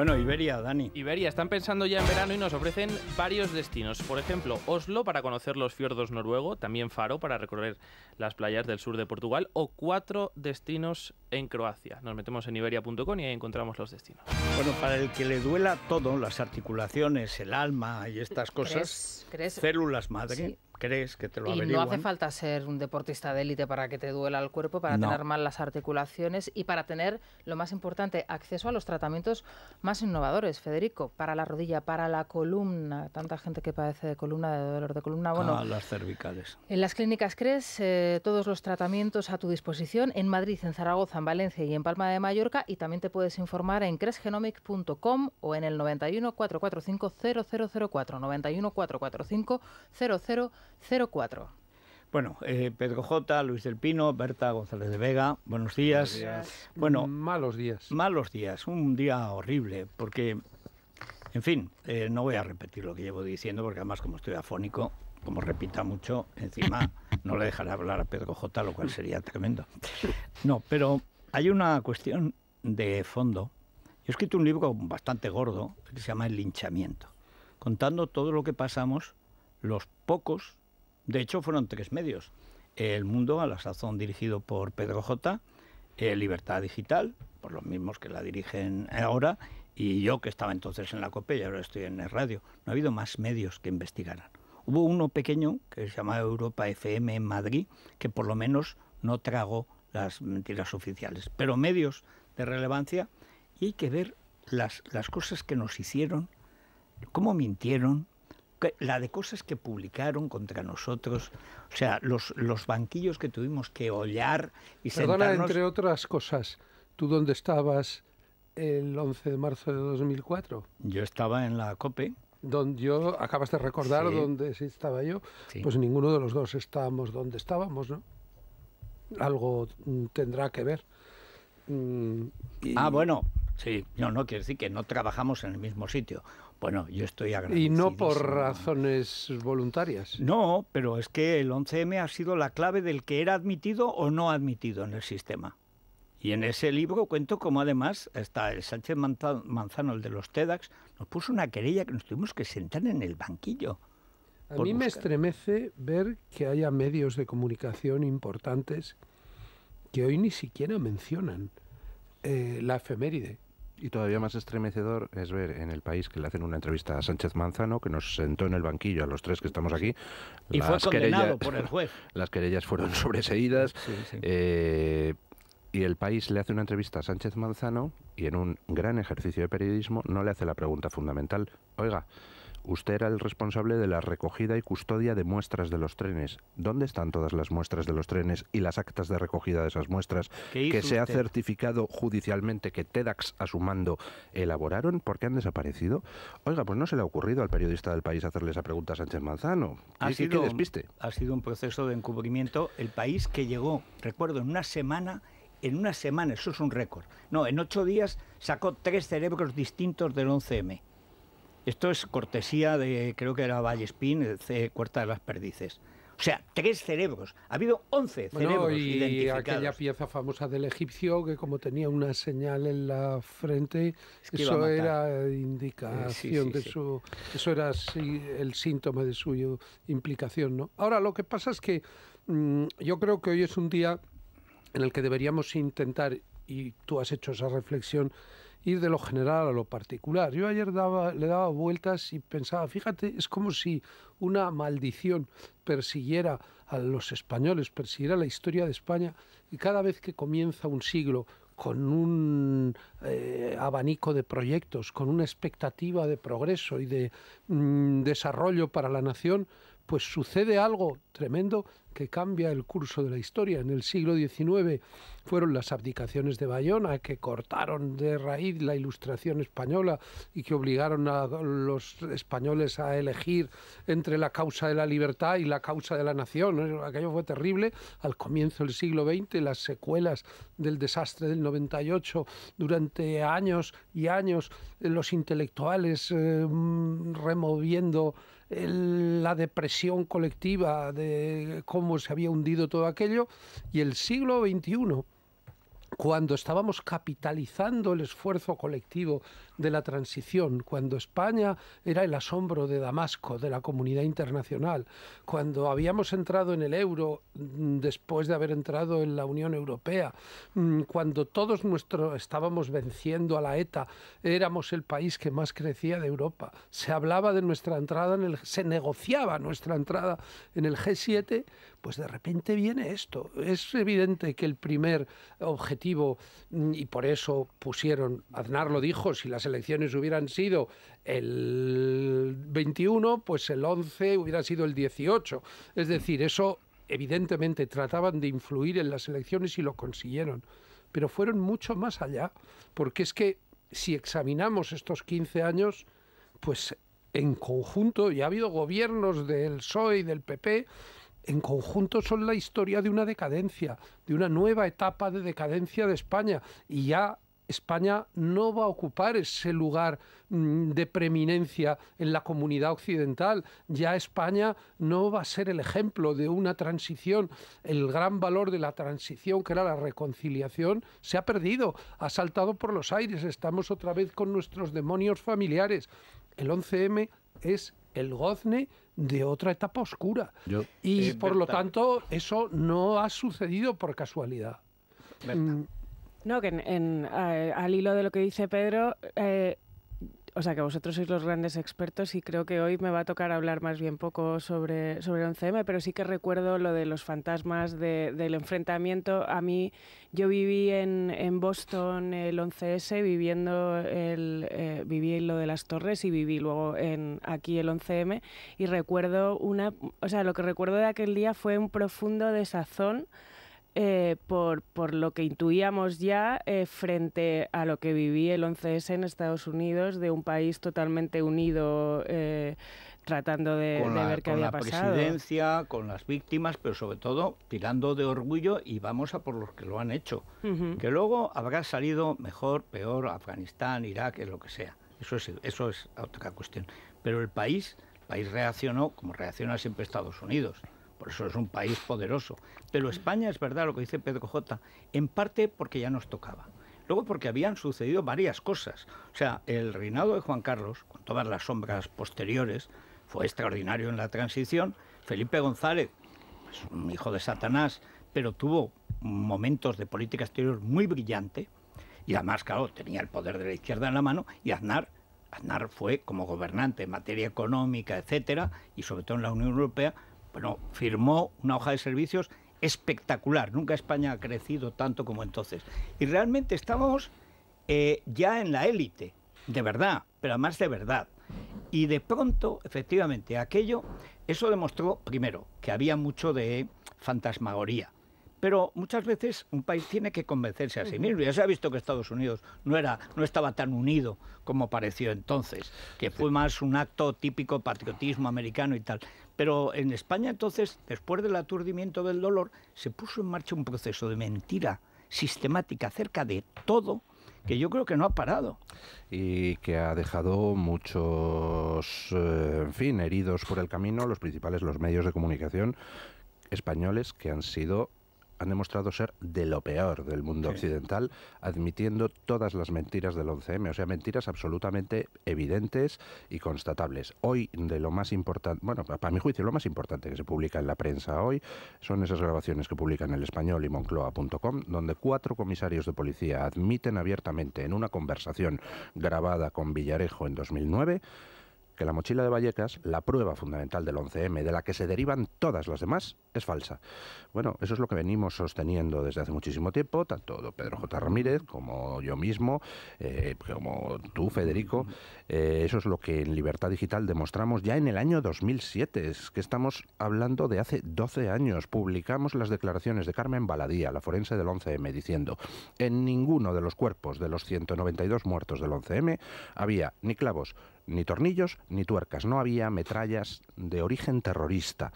Bueno, Iberia, Dani. Iberia, están pensando ya en verano y nos ofrecen varios destinos. Por ejemplo, Oslo para conocer los fiordos noruego, también Faro para recorrer las playas del sur de Portugal o cuatro destinos en Croacia. Nos metemos en iberia.com y ahí encontramos los destinos. Bueno, para el que le duela todo, las articulaciones, el alma y estas cosas, células madre que te y No hace falta ser un deportista de élite para que te duela el cuerpo, para tener mal las articulaciones y para tener, lo más importante, acceso a los tratamientos más innovadores, Federico, para la rodilla, para la columna, tanta gente que padece de columna, de dolor de columna, bueno. Ah, las cervicales. En las clínicas CRES, eh, todos los tratamientos a tu disposición en Madrid, en Zaragoza, en Valencia y en Palma de Mallorca y también te puedes informar en cresgenomic.com o en el 91 445 0004, 91 445 0004 04. Bueno, eh, Pedro J, Luis del Pino, Berta González de Vega, buenos días. malos días. Malos días, un día horrible, porque, en fin, eh, no voy a repetir lo que llevo diciendo, porque además como estoy afónico, como repita mucho, encima no le dejaré hablar a Pedro J, lo cual sería tremendo. No, pero hay una cuestión de fondo. Yo he escrito un libro bastante gordo que se llama El linchamiento, contando todo lo que pasamos los pocos de hecho, fueron tres medios. El Mundo, a la sazón dirigido por Pedro J, eh, Libertad Digital, por los mismos que la dirigen ahora, y yo que estaba entonces en la COPE y ahora estoy en el radio. No ha habido más medios que investigaran. Hubo uno pequeño que se llamaba Europa FM en Madrid, que por lo menos no tragó las mentiras oficiales, pero medios de relevancia y hay que ver las, las cosas que nos hicieron, cómo mintieron, la de cosas que publicaron contra nosotros, o sea, los, los banquillos que tuvimos que hollar y Perdona, entre otras cosas, ¿tú dónde estabas el 11 de marzo de 2004? Yo estaba en la COPE. Donde yo, acabas de recordar dónde estaba yo, pues ninguno de los dos estábamos donde estábamos, ¿no? Algo tendrá que ver. Mm, ah, bueno, Sí, no, no quiere decir que no trabajamos en el mismo sitio. Bueno, yo estoy agradecido. Y no por razones voluntarias. No, pero es que el 11M ha sido la clave del que era admitido o no admitido en el sistema. Y en ese libro cuento cómo además está el Sánchez Manzano, el de los TEDx, nos puso una querella que nos tuvimos que sentar en el banquillo. A mí me estremece ver que haya medios de comunicación importantes que hoy ni siquiera mencionan eh, la efeméride. Y todavía más estremecedor es ver en el país que le hacen una entrevista a Sánchez Manzano, que nos sentó en el banquillo a los tres que estamos aquí. Y fue condenado querellas, por el juez. Las querellas fueron sobreseídas. Eh, y el país le hace una entrevista a Sánchez Manzano y en un gran ejercicio de periodismo no le hace la pregunta fundamental. Oiga, Usted era el responsable de la recogida y custodia de muestras de los trenes. ¿Dónde están todas las muestras de los trenes y las actas de recogida de esas muestras que se ha certificado judicialmente que TEDAX a su mando elaboraron ¿Por qué han desaparecido? Oiga, pues no se le ha ocurrido al periodista del país hacerle esa pregunta a Sánchez Manzano. Ha ¿Qué, sido, Ha sido un proceso de encubrimiento. El país que llegó, recuerdo, en una semana en una semana, eso es un récord. No, en ocho días sacó tres cerebros distintos del 11M. Esto es cortesía de, creo que era Vallespín, el C, Cuarta de las Perdices. O sea, tres cerebros. Ha habido once cerebros bueno, y aquella pieza famosa del egipcio que como tenía una señal en la frente, eso era indicación de su... Eso era el síntoma de su implicación, ¿no? Ahora, lo que pasa es que mm, yo creo que hoy es un día en el que deberíamos intentar, y tú has hecho esa reflexión, ir de lo general a lo particular. Yo ayer daba, le daba vueltas y pensaba, fíjate, es como si una maldición persiguiera a los españoles, persiguiera la historia de España, y cada vez que comienza un siglo con un eh, abanico de proyectos, con una expectativa de progreso y de mm, desarrollo para la nación, pues sucede algo tremendo que cambia el curso de la historia. En el siglo XIX fueron las abdicaciones de Bayona que cortaron de raíz la ilustración española y que obligaron a los españoles a elegir entre la causa de la libertad y la causa de la nación. Aquello fue terrible. Al comienzo del siglo XX, las secuelas del desastre del 98, durante años y años, los intelectuales eh, removiendo la depresión colectiva de cómo se había hundido todo aquello, y el siglo XXI, cuando estábamos capitalizando el esfuerzo colectivo de la transición, cuando España era el asombro de Damasco, de la comunidad internacional, cuando habíamos entrado en el euro mm, después de haber entrado en la Unión Europea, mm, cuando todos nuestros estábamos venciendo a la ETA, éramos el país que más crecía de Europa. Se hablaba de nuestra entrada se negociaba nuestra entrada en el G7, pues de repente viene esto. Es evidente que el primer objetivo mm, y por eso pusieron Aznar lo dijo, si las elecciones hubieran sido el 21, pues el 11 hubiera sido el 18. Es decir, eso evidentemente trataban de influir en las elecciones y lo consiguieron, pero fueron mucho más allá, porque es que si examinamos estos 15 años, pues en conjunto, y ha habido gobiernos del PSOE y del PP, en conjunto son la historia de una decadencia, de una nueva etapa de decadencia de España, y ya España no va a ocupar ese lugar mm, de preeminencia en la comunidad occidental. Ya España no va a ser el ejemplo de una transición. El gran valor de la transición, que era la reconciliación, se ha perdido, ha saltado por los aires. Estamos otra vez con nuestros demonios familiares. El 11M es el gozne de otra etapa oscura. y eh, por lo tanto, eso no ha sucedido por casualidad. Mm, no, que en, eh, al hilo de lo que dice Pedro, eh, o sea que vosotros sois los grandes expertos y creo que hoy me va a tocar hablar más bien poco sobre, sobre 11M, pero sí que recuerdo lo de los fantasmas del enfrentamiento. A mí, yo viví en, en Boston el 11S, viviendo el, eh, viví lo de las torres y viví luego en, aquí el 11M y recuerdo una, o sea, lo que recuerdo de aquel día fue un profundo desazón eh, por, lo que intuíamos ya eh, frente a lo que viví el 11S en Estados Unidos, de un país totalmente unido, eh, tratando de, ver qué había pasado. Con la presidencia, con las víctimas, pero sobre todo tirando de orgullo y vamos a por los que lo han hecho. Que luego habrá salido mejor, peor, Afganistán, Irak, lo que sea. Eso es, eso es otra cuestión. Pero el país, el país reaccionó como reacciona siempre Estados Unidos por eso es un país poderoso. Pero España, es verdad lo que dice Pedro J, en parte porque ya nos tocaba. Luego porque habían sucedido varias cosas. O sea, el reinado de Juan Carlos, con todas las sombras posteriores, fue extraordinario en la transición. Felipe González, ...es pues, un hijo de Satanás, pero tuvo momentos de política exterior muy brillante. Y además, claro, tenía el poder de la izquierda en la mano. Y Aznar, Aznar fue como gobernante en materia económica, etcétera, y sobre todo en la Unión Europea, bueno, firmó una hoja de servicios espectacular. Nunca España ha crecido tanto como entonces. Y realmente estábamos eh, ya en la élite, de verdad, pero más de verdad. Y de pronto, efectivamente, aquello, eso demostró, primero, que había mucho de fantasmagoría pero muchas veces un país tiene que convencerse a sí mismo. Ya se ha visto que Estados Unidos no, era, no estaba tan unido como pareció entonces, que fue más un acto típico patriotismo americano y tal. Pero en España entonces, después del aturdimiento del dolor, se puso en marcha un proceso de mentira sistemática acerca de todo que yo creo que no ha parado. Y que ha dejado muchos, eh, en fin, heridos por el camino, los principales, los medios de comunicación españoles que han sido han demostrado ser de lo peor del mundo occidental, admitiendo todas las mentiras del 11M, o sea, mentiras absolutamente evidentes y constatables. Hoy, de lo más importante, bueno, para mi juicio, lo más importante que se publica en la prensa hoy son esas grabaciones que publican El Español y Moncloa.com, donde cuatro comisarios de policía admiten abiertamente en una conversación grabada con Villarejo en 2009 que la mochila de Vallecas, la prueba fundamental del 11M, de la que se derivan todas las demás, es falsa. Bueno, eso es lo que venimos sosteniendo desde hace muchísimo tiempo, tanto Pedro J. Ramírez como yo mismo, eh, como tú, Federico. Eh, eso es lo que en Libertad Digital demostramos ya en el año 2007. Es que estamos hablando de hace 12 años. Publicamos las declaraciones de Carmen Baladía, la forense del 11M, diciendo, en ninguno de los cuerpos de los 192 muertos del 11M había ni clavos, ni tornillos ni tuercas, no había metrallas de origen terrorista.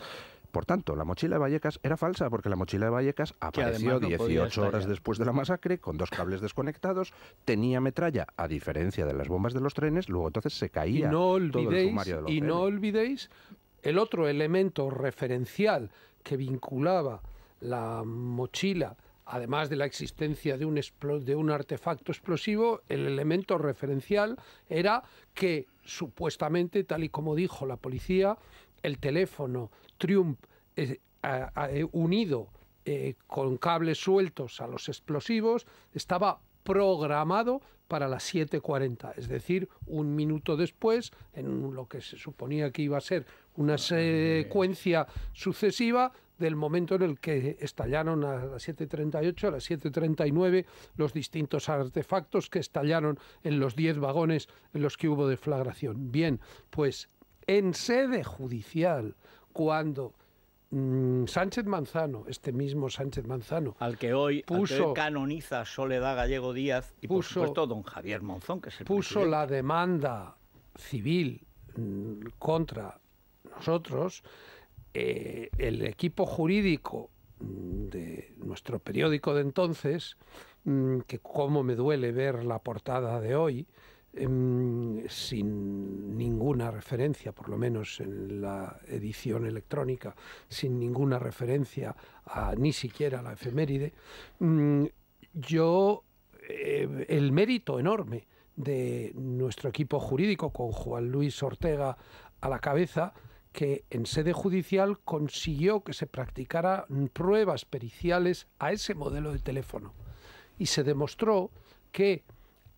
Por tanto, la mochila de Vallecas era falsa porque la mochila de Vallecas apareció 18 horas después de la masacre con dos cables desconectados, tenía metralla a diferencia de las bombas de los trenes, luego entonces se caía y no olvidéis, el Y no olvidéis el otro elemento referencial que vinculaba la mochila además de la existencia de un, de un artefacto explosivo, el elemento referencial era que supuestamente, tal y como dijo la policía, el teléfono Triumph eh, eh, unido eh, con cables sueltos a los explosivos estaba programado para las 7.40, es decir, un minuto después, en lo que se suponía que iba a ser una ah, ah, secuencia sucesiva, del momento en el que estallaron a las 7.38, a las 7.39, los distintos artefactos que estallaron en los 10 vagones en los que hubo deflagración. Bien, pues en sede judicial, cuando mm, Sánchez Manzano, este mismo Sánchez Manzano, al que hoy, puso, canoniza Soledad Gallego Díaz y puso, por supuesto don Javier Monzón, que es puso la demanda civil mm, contra nosotros, eh, el equipo jurídico de nuestro periódico de entonces, mm, que como me duele ver la portada de hoy, em, sin ninguna referencia, por lo menos en la edición electrónica, sin ninguna referencia a ni siquiera a la efeméride, mm, yo eh, el mérito enorme de nuestro equipo jurídico con Juan Luis Ortega a la cabeza, que en sede judicial consiguió que se practicaran pruebas periciales a ese modelo de teléfono. Y se demostró que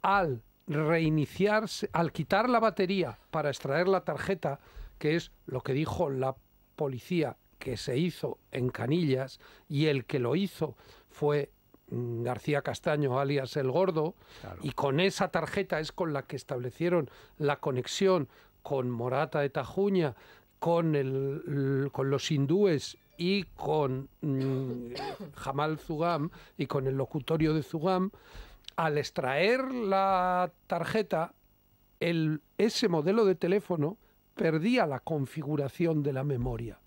al reiniciarse, al quitar la batería para extraer la tarjeta, que es lo que dijo la policía que se hizo en Canillas y el que lo hizo fue mm, García Castaño, alias El Gordo, y con esa tarjeta es con la que establecieron la conexión con Morata de Tajuña con, el, con los hindúes y con mm, Jamal Zugam y con el locutorio de Zugam, al extraer la tarjeta, el, ese modelo de teléfono perdía la configuración de la memoria.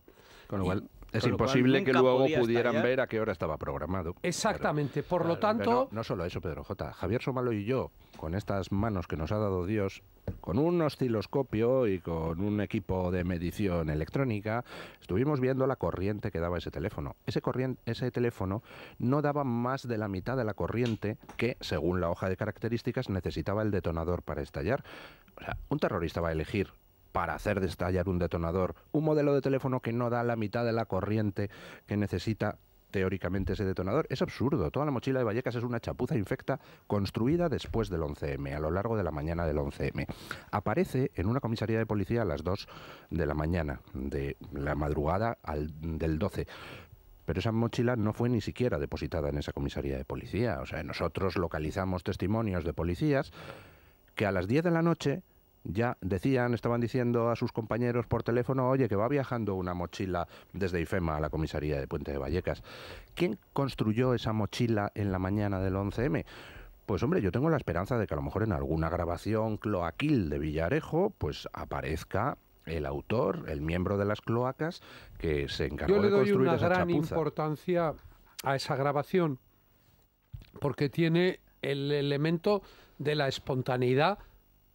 Con lo cual, es imposible que luego pudieran ver a qué hora estaba programado. Exactamente, por lo tanto... No, solo eso, Pedro J. Javier Somalo y yo, con estas manos que nos ha dado Dios, con un osciloscopio y con un equipo de medición electrónica, estuvimos viendo la corriente que daba ese teléfono. Ese, corriente, ese teléfono no daba más de la mitad de la corriente que, según la hoja de características, necesitaba el detonador para estallar. O sea, un terrorista va a elegir para hacer destallar un detonador, un modelo de teléfono que no da la mitad de la corriente que necesita teóricamente ese detonador. Es absurdo. Toda la mochila de Vallecas es una chapuza infecta construida después del 11M, a lo largo de la mañana del 11M. Aparece en una comisaría de policía a las 2 de la mañana, de la madrugada al, del 12 pero esa mochila no fue ni siquiera depositada en esa comisaría de policía. O sea, nosotros localizamos testimonios de policías que a las 10 de la noche ya decían, estaban diciendo a sus compañeros por teléfono, oye, que va viajando una mochila desde IFEMA a la comisaría de Puente de Vallecas. ¿Quién construyó esa mochila en la mañana del 11M? Pues hombre, yo tengo la esperanza de que a lo mejor en alguna grabación cloaquil de Villarejo, pues aparezca el autor, el miembro de las cloacas, que se encargó de yo le doy una gran importancia a esa grabación, porque tiene el elemento de la espontaneidad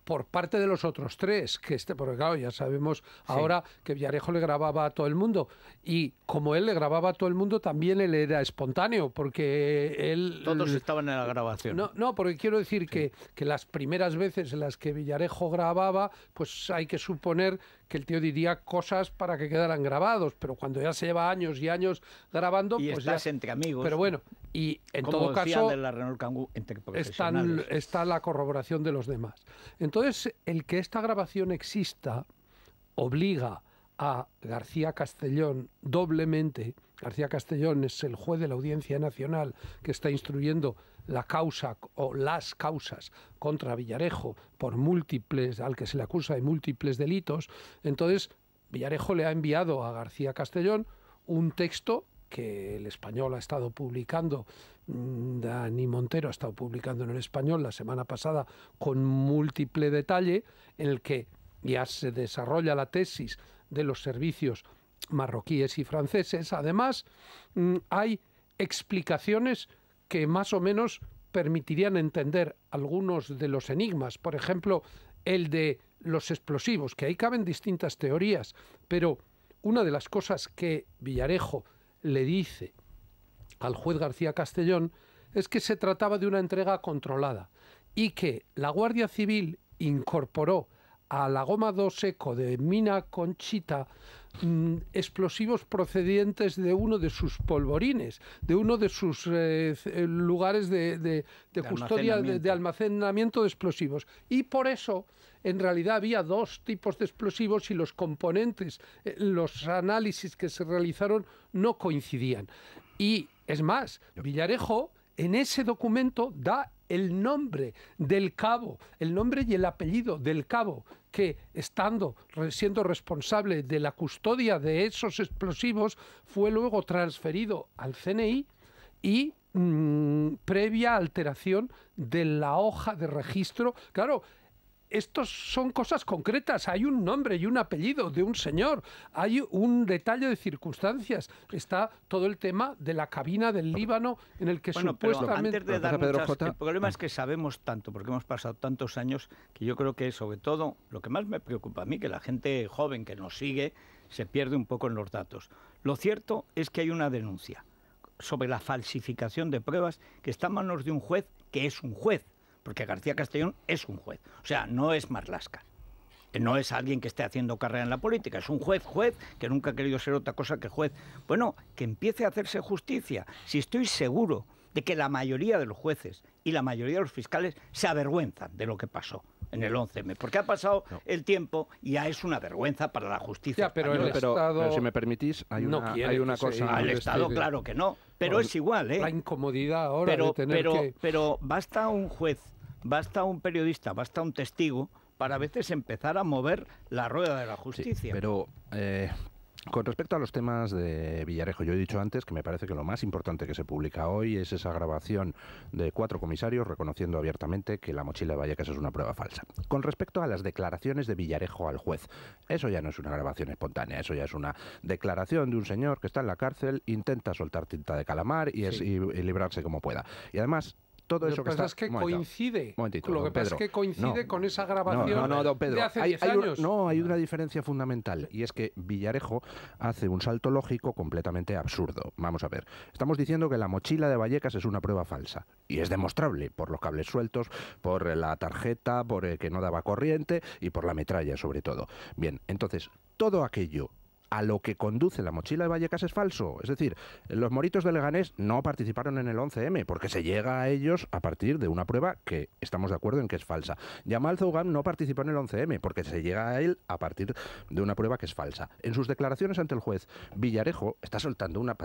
por parte de los otros tres, que este, porque claro, ya sabemos ahora que Villarejo le grababa a todo el mundo y como él le grababa a todo el mundo, también él era espontáneo, porque él... Todos estaban en la grabación. No, no porque quiero decir que, que las primeras veces en las que Villarejo grababa, pues hay que suponer que el tío diría cosas para que quedaran grabados, pero cuando ya se lleva años y años grabando, y pues estás entre amigos. Pero bueno, y en todo caso está la corroboración de los demás. Entonces, el que esta grabación exista obliga a García Castellón doblemente. García Castellón es el juez de la Audiencia Nacional que está instruyendo la causa o las causas contra Villarejo por múltiples, al que se le acusa de múltiples delitos, entonces Villarejo le ha enviado a García Castellón un texto que el español ha estado publicando, mm, Dani Montero ha estado publicando en el español la semana pasada con múltiple detalle, en el que ya se desarrolla la tesis de los servicios marroquíes y franceses. Además, mm, hay explicaciones que más o menos permitirían entender algunos de los enigmas, por ejemplo, el de los explosivos, que ahí caben distintas teorías, pero una de las cosas que Villarejo le dice al juez García Castellón es que se trataba de una entrega controlada y que la Guardia Civil incorporó a la goma 2 seco de Mina Conchita Mm, explosivos procedientes de uno de sus polvorines, de uno de sus eh, eh, lugares de, custodia, de almacenamiento de explosivos. Y por eso en realidad había dos tipos de explosivos y los componentes, eh, los análisis que se realizaron no coincidían. Y es más, Villarejo en ese documento da el nombre del cabo, el nombre y el apellido del cabo que estando siendo responsable de la custodia de esos explosivos fue luego transferido al CNI y mm, previa alteración de la hoja de registro. Claro, estos son cosas concretas. Hay un nombre y un apellido de un señor. Hay un detalle de circunstancias. Está todo el tema de la cabina del Líbano en el que bueno, Pero antes de dar muchas, el problema es que sabemos tanto, porque hemos pasado tantos años, que yo creo que sobre todo lo que más me preocupa a mí, que la gente joven que nos sigue se pierde un poco en los datos. Lo cierto es que hay una denuncia sobre la falsificación de pruebas que está en manos de un juez que es un juez porque García Castellón es un juez, o sea, no es Marlasca. No es alguien que esté haciendo carrera en la política, es un juez, juez, que nunca ha querido ser otra cosa que juez. Bueno, que empiece a hacerse justicia. Si estoy seguro de que la mayoría de los jueces y la mayoría de los fiscales se avergüenzan de lo que pasó en el 11M, porque ha pasado el tiempo y ya es una vergüenza para la justicia. pero, si me permitís, hay una, cosa. Al Estado, claro que no, pero es igual. ¿eh? La incomodidad ahora pero, pero basta un juez basta un periodista, basta un testigo para a veces empezar a mover la rueda de la justicia. pero eh, Con respecto a los temas de Villarejo, yo he dicho antes que me parece que lo más importante que se publica hoy es esa grabación de cuatro comisarios reconociendo abiertamente que la mochila de Vallecas es una prueba falsa. Con respecto a las declaraciones de Villarejo al juez, eso ya no es una grabación espontánea, eso ya es una declaración de un señor que está en la cárcel, intenta soltar tinta de calamar y, es, y librarse como pueda. Y además, todo eso que coincide. lo que pasa es que coincide con esa grabación no, no, don Pedro. hay, no, hay una diferencia fundamental y es que Villarejo hace un salto lógico completamente absurdo. Vamos a ver, estamos diciendo que la mochila de Vallecas es una prueba falsa y es demostrable por los cables sueltos, por la tarjeta, por el que no daba corriente y por la metralla sobre todo. Bien, entonces, todo aquello a lo que conduce la mochila de Vallecas es falso. Es decir, los moritos de Leganés no participaron en el 11M porque se llega a ellos a partir de una prueba que estamos de acuerdo en que es falsa. Yamal Zougam no participó en el 11M porque se llega a él a partir de una prueba que es falsa. En sus declaraciones ante el juez, Villarejo está soltando una,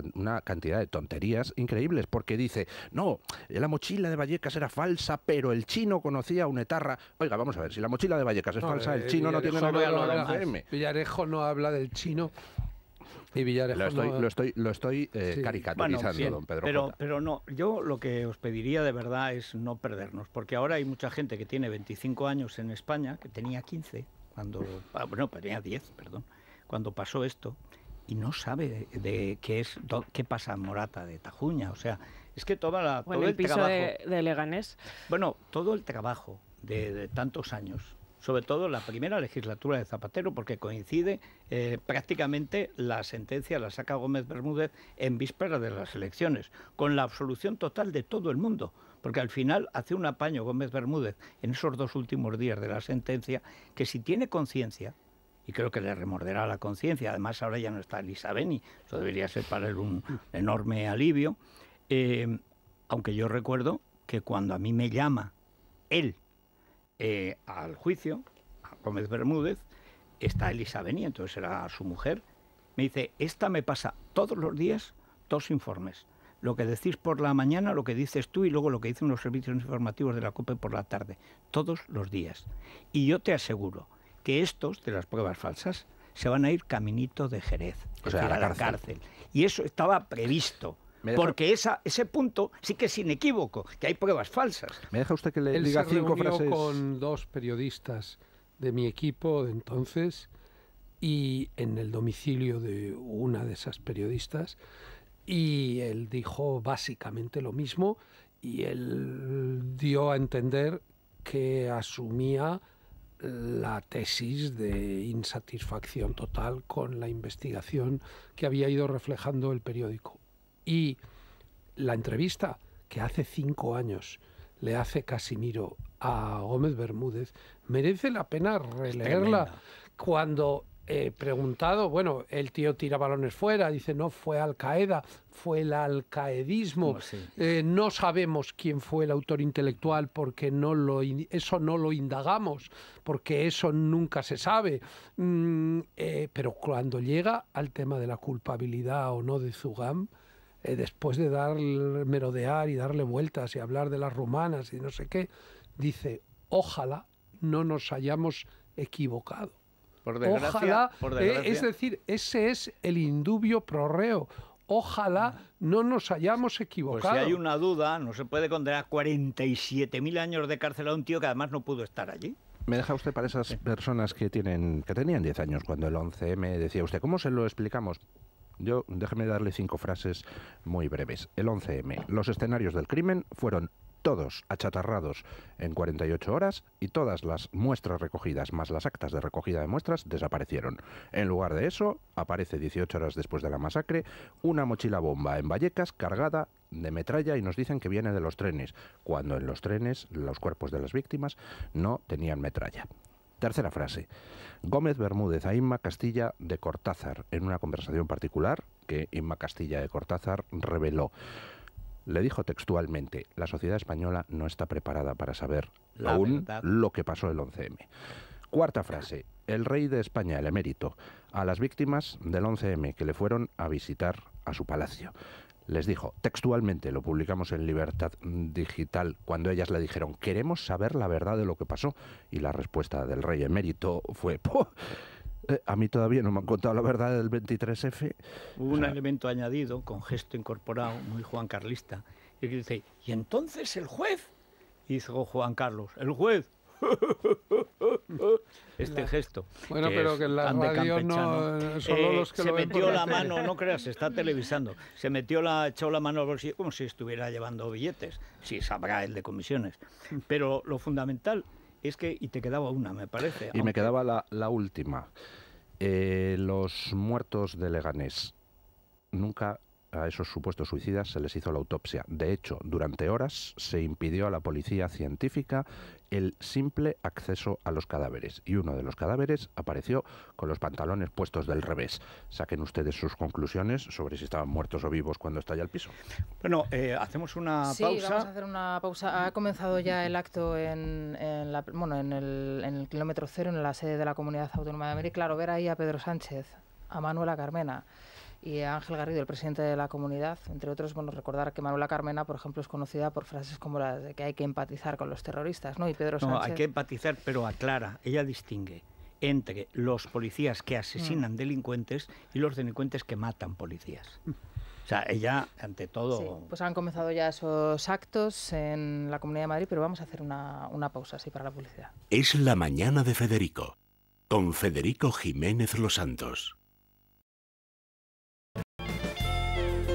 cantidad de tonterías increíbles porque dice, no, la mochila de Vallecas era falsa, pero el chino conocía a un etarra. Oiga, vamos a ver, si la mochila de Vallecas es falsa, eh, el chino no tiene nada que ver el 11M. Villarejo no habla del chino y Villarejo. Lo estoy, lo estoy, eh, caricaturizando, don Pedro. Pero, pero no, yo lo que os pediría de verdad es no perdernos, porque ahora hay mucha gente que tiene 25 años en España, que tenía 15, cuando. Ah, bueno, tenía 10, perdón, cuando pasó esto, y no sabe de qué es qué pasa en Morata de Tajuña. O sea, es que toda la, bueno, el, piso de, Leganés. Bueno, todo el trabajo de tantos años sobre todo la primera legislatura de Zapatero, porque coincide eh, prácticamente la sentencia, la saca Gómez Bermúdez en vísperas de las elecciones, con la absolución total de todo el mundo, porque al final hace un apaño Gómez Bermúdez en esos dos últimos días de la sentencia, que si tiene conciencia, y creo que le remorderá la conciencia, además ahora ya no está Lisa Beni, eso debería ser para él un enorme alivio, eh, aunque yo recuerdo que cuando a mí me llama él, eh, al juicio, a Gómez Bermúdez, está Elisa y entonces era su mujer, me dice, esta me pasa todos los días dos informes. Lo que decís por la mañana, lo que dices tú y luego lo que dicen los servicios informativos de la COPE por la tarde, todos los días. Y yo te aseguro que estos de las pruebas falsas se van a ir caminito de Jerez, o sea, a la, cárcel. Y eso estaba previsto. Porque ese punto sí que es inequívoco, que hay pruebas falsas. ¿Me deja usted que le diga se cinco reunió con dos periodistas de mi equipo de entonces y en el domicilio de una de esas periodistas y él dijo básicamente lo mismo y él dio a entender que asumía la tesis de insatisfacción total con la investigación que había ido reflejando el periódico. Y la entrevista que hace cinco años le hace Casimiro a Gómez Bermúdez, merece la pena releerla cuando he preguntado, bueno, el tío tira balones fuera, dice no fue Al Qaeda, fue el alcaedismo. Eh, no sabemos quién fue el autor intelectual porque no lo eso no lo indagamos, porque eso nunca se sabe. Mm, eh, pero cuando llega al tema de la culpabilidad o no de Zugam, eh, después de dar, merodear y darle vueltas y hablar de las rumanas y no sé qué, dice, ojalá no nos hayamos equivocado. Por ojalá, eh, es decir, ese es el indubio prorreo. Ojalá ah. no nos hayamos pues equivocado. si hay una duda, no se puede condenar 47.000 años de cárcel a un tío que además no pudo estar allí. ¿Me deja usted para esas personas que tienen que tenían 10 años cuando el 11M decía usted, ¿cómo se lo explicamos? Yo déjeme darle cinco frases muy breves. El 11M. Los escenarios del crimen fueron todos achatarrados en 48 horas y todas las muestras recogidas más las actas de recogida de muestras desaparecieron. En lugar de eso, aparece 18 horas después de la masacre una mochila bomba en Vallecas cargada de metralla y nos dicen que viene de los trenes, cuando en los trenes los cuerpos de las víctimas no tenían metralla. Tercera frase. Gómez Bermúdez a Inma Castilla de Cortázar, en una conversación particular que Inma Castilla de Cortázar reveló. Le dijo textualmente, la sociedad española no está preparada para saber aún lo que pasó el 11M. Cuarta frase, el rey de España, el emérito, a las víctimas del 11M que le fueron a visitar a su palacio les dijo textualmente, lo publicamos en Libertad Digital, cuando ellas le dijeron, queremos saber la verdad de lo que pasó. Y la respuesta del rey emérito fue, eh, a mí todavía no me han contado la verdad del 23F. Hubo un elemento añadido, con gesto incorporado, muy Juan Carlista, y que dice, y entonces el juez, hizo oh, Juan Carlos, el juez este gesto. Bueno, pero que en la radio no eh, eh, se metió la, mano, no creas, se está televisando. Se metió la echó la mano al bolsillo como si estuviera llevando billetes, si sabrá el de comisiones. Pero lo fundamental es que y te quedaba una, me parece. Y me quedaba la, última. Eh, los muertos de Leganés nunca a esos supuestos suicidas se les hizo la autopsia. De hecho, durante horas se impidió a la policía científica el simple acceso a los cadáveres y uno de los cadáveres apareció con los pantalones puestos del revés. Saquen ustedes sus conclusiones sobre si estaban muertos o vivos cuando estalla el piso. Bueno, eh, hacemos una pausa sí, Vamos a hacer una pausa. Ha comenzado ya el acto en, la, bueno, en, el, en el kilómetro cero, en la sede de la Comunidad Autónoma de América, Claro, ver ahí a Pedro Sánchez, a Manuela Carmena y Ángel Garrido, el presidente de la comunidad. Entre otros, bueno, recordar que Manuela Carmena, por ejemplo, es conocida por frases como las de que hay que empatizar con los terroristas, ¿no? Y Pedro Sánchez... No, hay que empatizar, pero aclara, ella distingue entre los policías que asesinan mm. delincuentes y los delincuentes que matan policías. Mm. O sea, ella, ante todo. pues han comenzado ya esos actos en la Comunidad de Madrid, pero vamos a hacer una, una pausa así para la publicidad. Es la mañana de Federico, con Federico Jiménez Los Santos.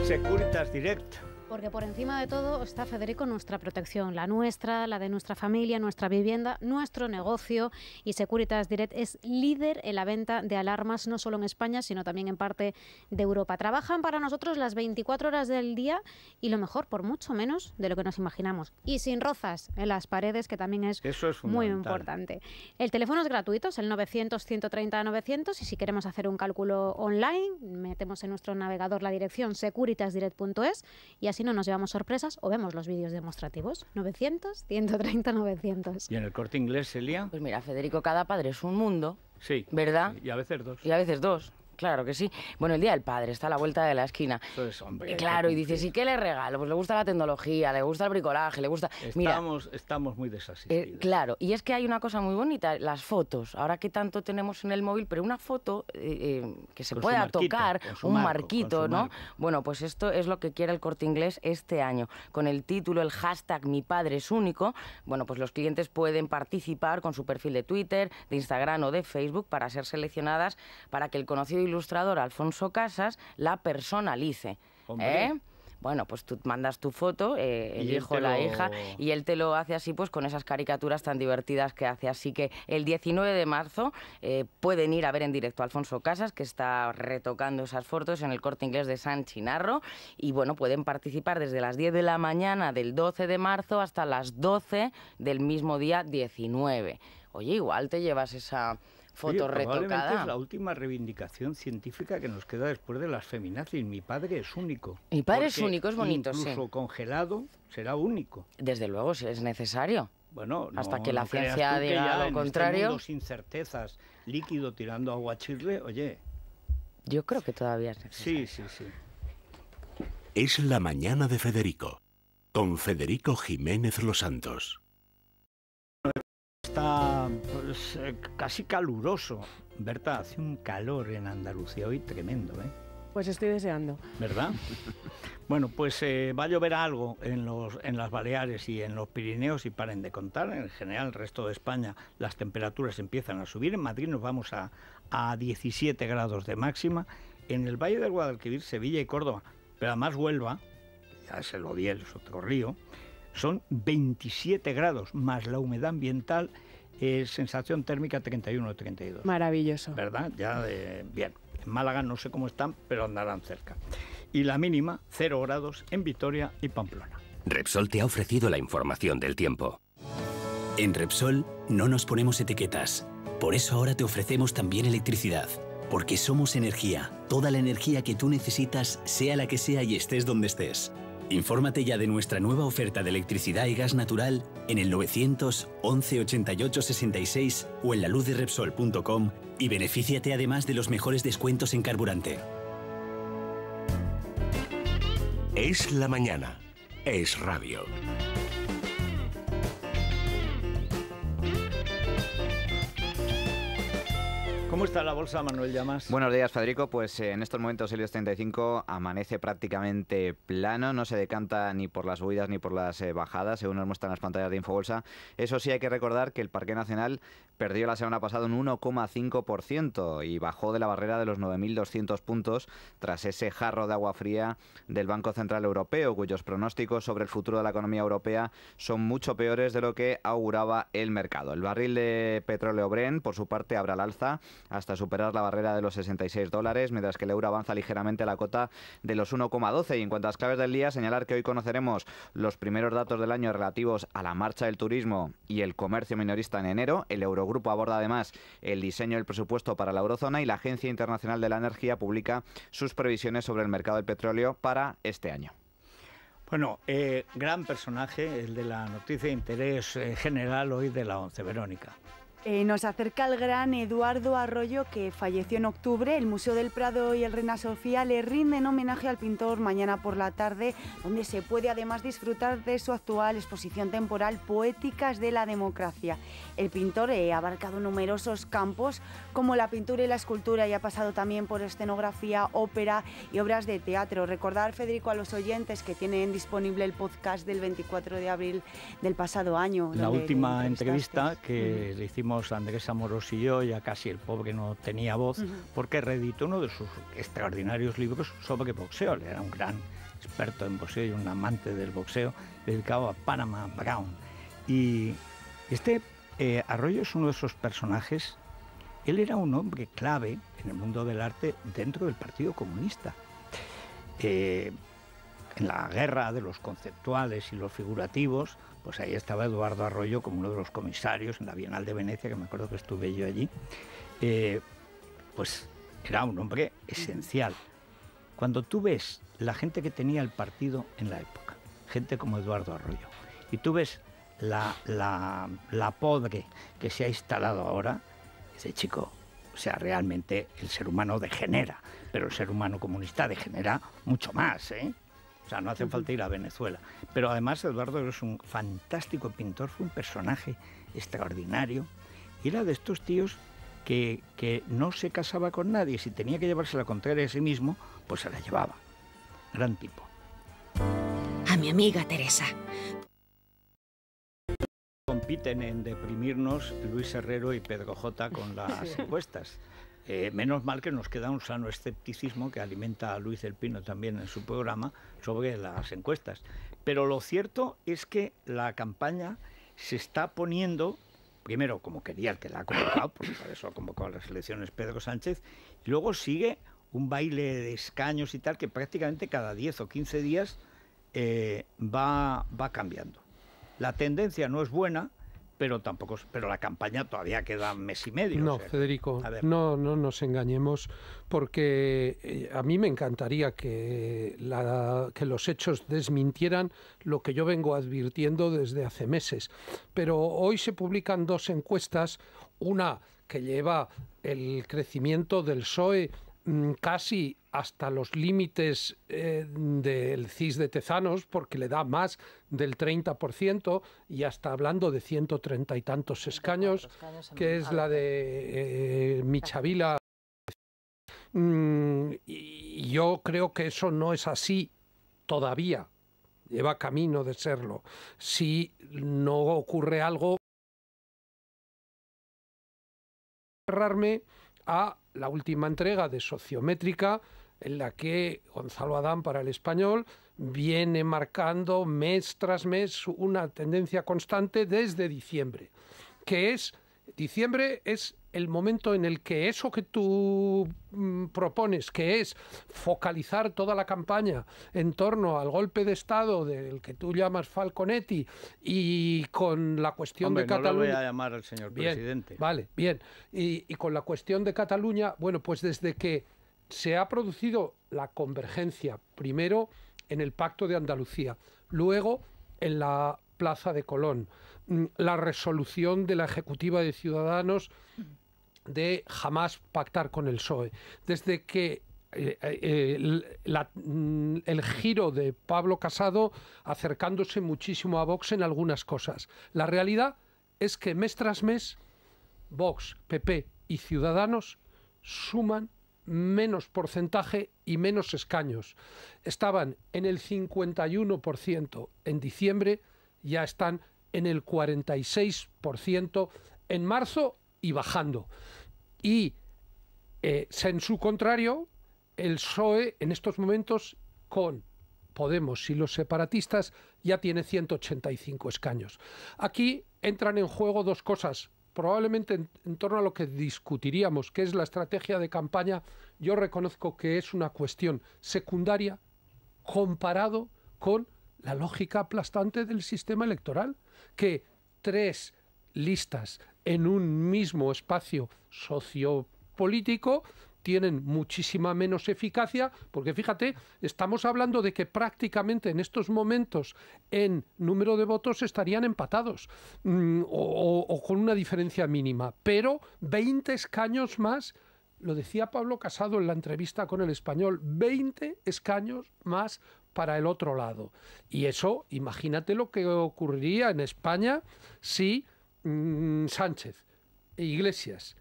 Securitas Direct. Porque por encima de todo está, Federico, nuestra protección, la nuestra, la de nuestra familia, nuestra vivienda, nuestro negocio. Y Securitas Direct es líder en la venta de alarmas, no solo en España, sino también en parte de Europa. Trabajan para nosotros las 24 horas del día y lo mejor, por mucho menos de lo que nos imaginamos. Y sin rozas en las paredes, que también es, muy importante. El teléfono es gratuito, es el 900-130-900 y si queremos hacer un cálculo online, metemos en nuestro navegador la dirección securitasdirect.es y si no nos llevamos sorpresas o vemos los vídeos demostrativos. 900, 130, 900. ¿Y en el corte inglés, lía? Pues mira, Federico, cada padre es un mundo. Sí. ¿Verdad? Y a veces dos. Y a veces dos. Claro que sí. Bueno, el Día del Padre está a la vuelta de la esquina. hombre, eh, claro, y dices, ¿y qué le regalo? Pues le gusta la tecnología, le gusta el bricolaje, le gusta... Estamos, estamos muy desasistidos. Eh, claro, y es que hay una cosa muy bonita, las fotos. Ahora que tanto tenemos en el móvil, pero una foto eh, que se pueda tocar, un marquito, ¿no? Bueno, pues esto es lo que quiere el Corte Inglés este año. Con el título, el hashtag Mi Padre es Único, bueno, pues los clientes pueden participar con su perfil de Twitter, de Instagram o de Facebook para ser seleccionadas para que el conocido ilustrador Alfonso Casas la personalice. ¿eh? bueno, pues tú mandas tu foto, eh, el hijo, la hija, y él te lo hace así, pues con esas caricaturas tan divertidas que hace. Así que el 19 de marzo eh, pueden ir a ver en directo a Alfonso Casas, que está retocando esas fotos en el corte inglés de San Chinarro, y bueno, pueden participar desde las 10 de la mañana del 12 de marzo hasta las 12 del mismo día 19. Oye, igual te llevas esa foto Es la última reivindicación científica que nos queda después de las feminazis. Mi padre es único. Mi padre es único, es bonito, incluso sí. Incluso congelado será único. Desde luego, si es necesario. Bueno, hasta que la ciencia diga lo este contrario. Este sin líquido tirando agua chirle, oye. Yo creo que todavía es necesario. Sí, sí, sí. Es la mañana de Federico, con Federico Jiménez Los Santos. Está eh, casi caluroso. ...verdad, hace un calor en Andalucía hoy tremendo, ¿eh? Pues estoy deseando. ¿Verdad? bueno, pues eh, va a llover algo en, los, en las Baleares y en los Pirineos y paren de contar. En general, el resto de España las temperaturas empiezan a subir. En Madrid nos vamos a, a 17 grados de máxima. En el Valle del Guadalquivir, Sevilla y Córdoba, pero además Huelva, ya se lo Odiel, es otro río, son 27 grados más la humedad ambiental sensación térmica 31-32. Maravilloso. ¿Verdad? Ya eh, bien. En Málaga no sé cómo están, pero andarán cerca. Y la mínima, 0 grados en Vitoria y Pamplona. Repsol te ha ofrecido la información del tiempo. En Repsol no nos ponemos etiquetas. Por eso ahora te ofrecemos también electricidad. Porque somos energía. Toda la energía que tú necesitas, sea la que sea y estés donde estés. Infórmate ya de nuestra nueva oferta de electricidad y gas natural en el 900 88 66 o en la luz de Repsol.com y benefíciate además de los mejores descuentos en carburante. Es la mañana. Es radio. ¿Cómo está la bolsa, Manuel Llamas? Buenos días, Federico. Pues eh, en estos momentos el IBEX 35 amanece prácticamente plano, no se decanta ni por las subidas ni por las eh, bajadas, según nos muestran las pantallas de Infobolsa. Eso sí, hay que recordar que el Parque Nacional perdió la semana pasada un 1,5% y bajó de la barrera de los 9.200 puntos tras ese jarro de agua fría del Banco Central Europeo, cuyos pronósticos sobre el futuro de la economía europea son mucho peores de lo que auguraba el mercado. El barril de petróleo Bren, por su parte, habrá al alza hasta superar la barrera de los 66 dólares, mientras que el euro avanza ligeramente a la cota de los 1,12. Y en cuanto a las claves del día, señalar que hoy conoceremos los primeros datos del año relativos a la marcha del turismo y el comercio minorista en enero. El grupo aborda además el diseño del presupuesto para la eurozona y la Agencia Internacional de la Energía publica sus previsiones sobre el mercado del petróleo para este año. Bueno, eh, gran personaje, el de la noticia de interés eh, general hoy de la 11. Verónica. Eh, nos acerca el gran Eduardo Arroyo, que falleció en octubre. El Museo del Prado y el Reina Sofía le rinden homenaje al pintor mañana por la tarde, donde se puede además disfrutar de su actual exposición temporal Poéticas de la Democracia. El pintor eh, ha abarcado numerosos campos como la pintura y la escultura y ha pasado también por escenografía, ópera y obras de teatro. Recordar, Federico, a los oyentes que tienen disponible el podcast del 24 de abril del pasado año. La última entrevista que le hicimos a Andrés Amoros y yo, ya casi el pobre no tenía voz, porque reeditó uno de sus extraordinarios libros sobre boxeo. Era un gran experto en boxeo y un amante del boxeo, dedicado a Panama Brown. Y este eh, Arroyo es uno de esos personajes. Él era un hombre clave en el mundo del arte dentro del Partido Comunista. Eh, en la guerra de los conceptuales y los figurativos, pues ahí estaba Eduardo Arroyo como uno de los comisarios en la Bienal de Venecia, que me acuerdo que estuve yo allí. Eh, pues era un hombre esencial. Cuando tú ves la gente que tenía el partido en la época, gente como Eduardo Arroyo, y tú ves la, la, podre que se ha instalado ahora, ...ese chico, o sea, realmente el ser humano degenera, pero el ser humano comunista degenera mucho más, ¿eh? O sea, no hace falta ir a Venezuela. Pero además Eduardo es un fantástico pintor, fue un personaje extraordinario. Y era de estos tíos que, que, no se casaba con nadie. Si tenía que llevarse la contraria a sí mismo, pues se la llevaba. Gran tipo. A mi amiga Teresa compiten en deprimirnos Luis Herrero y Pedro J con las encuestas. Eh, menos mal que nos queda un sano escepticismo que alimenta a Luis El Pino también en su programa sobre las encuestas. Pero lo cierto es que la campaña se está poniendo, primero como quería el que la ha convocado, porque para eso ha convocado a las elecciones Pedro Sánchez, y luego sigue un baile de escaños y tal que prácticamente cada 10 o 15 días eh, va, va cambiando. La tendencia no es buena, pero tampoco pero la campaña todavía queda mes y medio. No, Federico, no, no nos engañemos, porque eh, a mí me encantaría que, la, que los hechos desmintieran lo que yo vengo advirtiendo desde hace meses. Pero hoy se publican dos encuestas, una que lleva el crecimiento del PSOE Mm, casi hasta los límites eh, del CIS de Tezanos, porque le da más del 30%, y hasta hablando de 130 y tantos escaños, que es la de eh, Michavila. Mm, y yo creo que eso no es así todavía, lleva camino de serlo. Si no ocurre algo, cerrarme a la última entrega de Sociométrica, en la que Gonzalo Adán para el español viene marcando mes tras mes una tendencia constante desde diciembre, que es, diciembre es el momento en el que eso que tú mm, propones, que es focalizar toda la campaña en torno al golpe de Estado del que tú llamas Falconetti y con la cuestión de Cataluña... No lo voy a llamar al señor presidente. Vale, bien. Y, y con la cuestión de Cataluña, bueno, pues desde que se ha producido la convergencia, primero en el Pacto de Andalucía, luego en la Plaza de Colón, mm, la resolución de la Ejecutiva de Ciudadanos de jamás pactar con el PSOE. Desde que eh, eh, mm, el giro de Pablo Casado acercándose muchísimo a Vox en algunas cosas. La realidad es que mes tras mes Vox, PP y Ciudadanos suman menos porcentaje y menos escaños. Estaban en el 51% en diciembre, ya están en el 46% en marzo y bajando. Y eh, en su contrario, el PSOE en estos momentos con Podemos y los separatistas ya tiene 185 escaños. Aquí entran en juego dos cosas, probablemente en, torno a lo que discutiríamos, que es la estrategia de campaña. Yo reconozco que es una cuestión secundaria comparado con la lógica aplastante del sistema electoral, que tres listas en un mismo espacio sociopolítico tienen muchísima menos eficacia, porque fíjate, estamos hablando de que prácticamente en estos momentos en número de votos estarían empatados mm, o, o con una diferencia mínima, pero 20 escaños más lo decía Pablo Casado en la entrevista con el español, 20 escaños más para el otro lado. Y eso, imagínate lo que ocurriría en España si Mm, Sánchez e Iglesias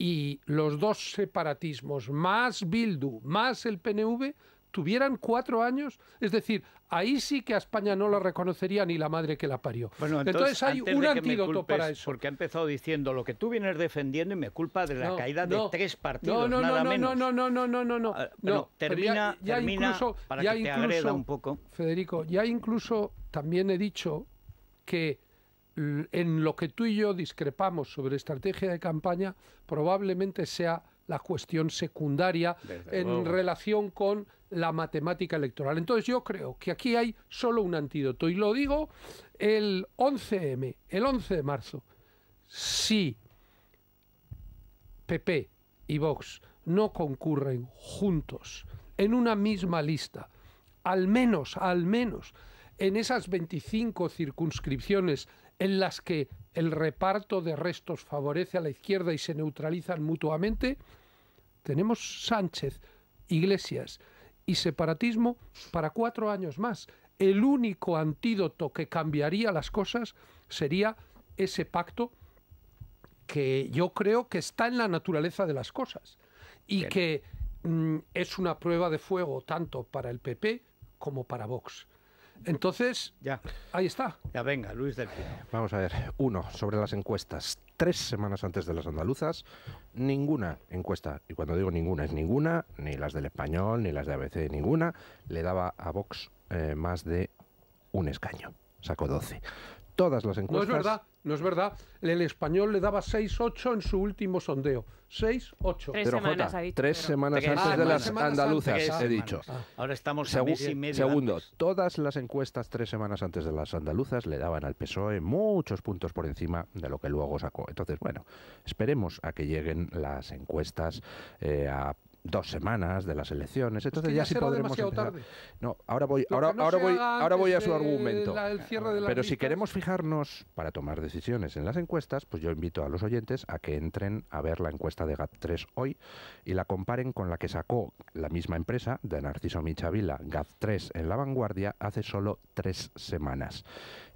y los dos separatismos, más Bildu, más el PNV, tuvieran cuatro años, es decir, ahí sí que a España no la reconocería ni la madre que la parió. Bueno, entonces, hay un antídoto para eso. Porque ha empezado diciendo lo que tú vienes defendiendo y me culpa de la caída de tres partidos. No, no, nada no, menos. no, no, no, no, no, ah, no, no. termina, termina para ya que te agreda un poco. Federico, ya incluso también he dicho que Mm, en lo que tú y yo discrepamos sobre estrategia de campaña probablemente sea la cuestión secundaria en relación con la matemática electoral. Entonces yo creo que aquí hay solo un antídoto y lo digo el 11M, el 11 de marzo. Si PP y Vox no concurren juntos en una misma lista, al menos, al menos en esas 25 circunscripciones en las que el reparto de restos favorece a la izquierda y se neutralizan mutuamente, tenemos Sánchez, Iglesias y separatismo para cuatro años más. El único antídoto que cambiaría las cosas sería ese pacto que yo creo que está en la naturaleza de las cosas y que mm, es una prueba de fuego tanto para el PP como para Vox. Entonces, ya. ahí está. Ya venga, Luis del Vamos a ver. Uno, sobre las encuestas. Tres semanas antes de las andaluzas, ninguna encuesta, y cuando digo ninguna es ninguna, ni las del español, ni las de ABC, ninguna, le daba a Vox eh, más de un escaño. Sacó 12 todas las encuestas. No es verdad, no es verdad. El español le daba 6-8 en su último sondeo. 6-8. Tres semanas, antes de las andaluzas, he dicho. Ah, ahora estamos Segundo, todas las encuestas tres semanas antes de las andaluzas le daban al PSOE muchos puntos por encima de lo que luego sacó. Entonces, bueno, esperemos a que lleguen las encuestas eh, a dos semanas de las elecciones. Pues entonces ya, sí podremos No, ahora voy, ahora, ahora voy, ahora voy a su argumento. Pero si queremos fijarnos para tomar decisiones en las encuestas, pues yo invito a los oyentes a que entren a ver la encuesta de GAT3 hoy y la comparen con la que sacó la misma empresa de Narciso Michavila, GAT3 en La Vanguardia, hace solo tres semanas.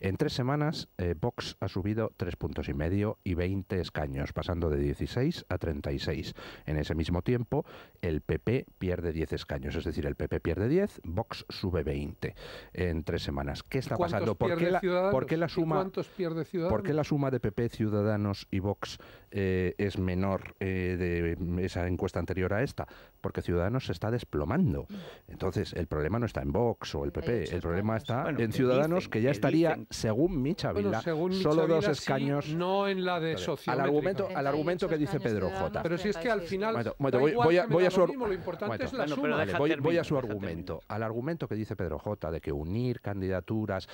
En tres semanas, eh, Vox ha subido tres puntos y medio y 20 escaños, pasando de 16 a 36. En ese mismo tiempo, el PP pierde 10 escaños, es decir, el PP pierde 10, Vox sube 20 en tres semanas. ¿Qué está pasando? ¿Por la, suma, ¿Cuántos pierde Ciudadanos? ¿Por qué la suma de PP, Ciudadanos y Vox eh, es menor eh, de mm, esa encuesta anterior a esta, porque Ciudadanos se está desplomando. Entonces, el problema no está en Vox o el PP, el problema está en Ciudadanos, que ya estaría, según Micha Vila, solo dos escaños. no en la de Al argumento, al argumento que dice Pedro J. Pero si es que al final. voy, a, su lo importante es la voy a su argumento. Al argumento que dice Pedro J de que unir candidaturas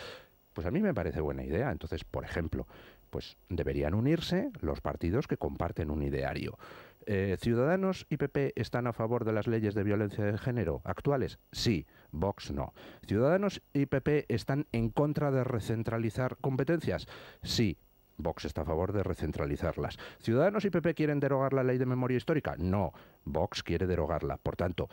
pues a mí me parece buena idea. Entonces, por ejemplo, pues deberían unirse los partidos que comparten un ideario. Eh, ¿Ciudadanos y PP están a favor de las leyes de violencia de género actuales? Sí, Vox no. ¿Ciudadanos y PP están en contra de recentralizar competencias? Sí, Vox está a favor de recentralizarlas. ¿Ciudadanos y PP quieren derogar la ley de memoria histórica? No, Vox quiere derogarla. Por tanto,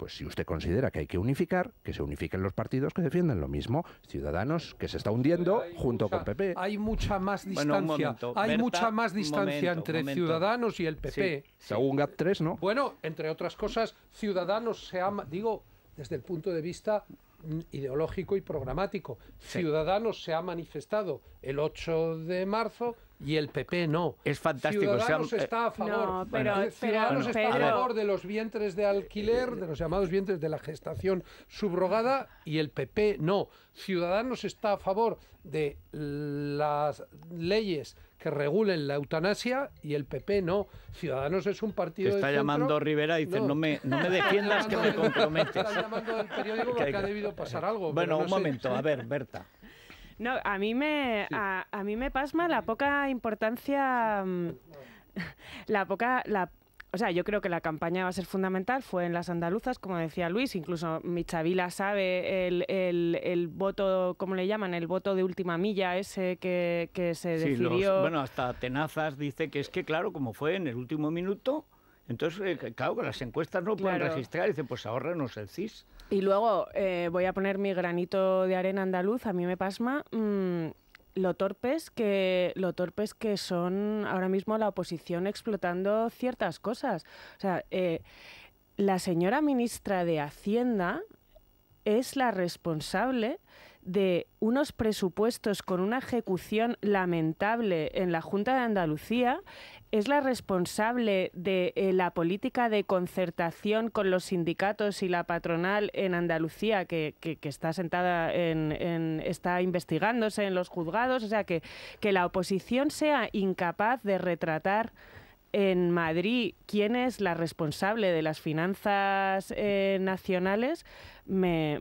pues si usted considera que hay que unificar, que se unifiquen los partidos que defienden lo mismo. Ciudadanos, que se está hundiendo junto con PP. Hay mucha más distancia. hay mucha más distancia entre Ciudadanos y el PP. Según GAP3, ¿no? Bueno, entre otras cosas, Ciudadanos se ha... digo, desde el punto de vista mm, ideológico y programático. Ciudadanos se ha manifestado el 8 de marzo y el PP no. Es fantástico. Ciudadanos está a eh, favor. Eh, está a favor de los vientres de alquiler, de los llamados vientres de la gestación subrogada y el PP no. Ciudadanos está a favor de las leyes que regulen la eutanasia y el PP no. Ciudadanos es un partido. Te está llamando Rivera y dice: no. me, no me defiendas que me comprometes. Está llamando al periódico porque ha debido pasar algo. Bueno, un momento, a ver, Berta. No, a mí me, a, a, me pasma la poca importancia, mm, la poca, la, o sea, yo creo que la campaña va a ser fundamental, fue en las andaluzas, como decía Luis, incluso Michavila sabe el, voto, ¿cómo le llaman? El voto de última milla ese que, que se sí, bueno, hasta Tenazas dice que es que, claro, como fue en el último minuto, entonces, eh, claro, que las encuestas no pueden registrar, dice, pues ahorranos el CIS. Y luego eh, voy a poner mi granito de arena andaluz, a mí me pasma. Mm, lo torpes que lo torpes que son ahora mismo la oposición explotando ciertas cosas o sea eh, la señora ministra de hacienda es la responsable de unos presupuestos con una ejecución lamentable en la Junta de Andalucía es la responsable de eh, la política de concertación con los sindicatos y la patronal en Andalucía, que, está sentada en, en, está investigándose en los juzgados, o sea que, que la oposición sea incapaz de retratar en Madrid quién es la responsable de las finanzas eh, nacionales me,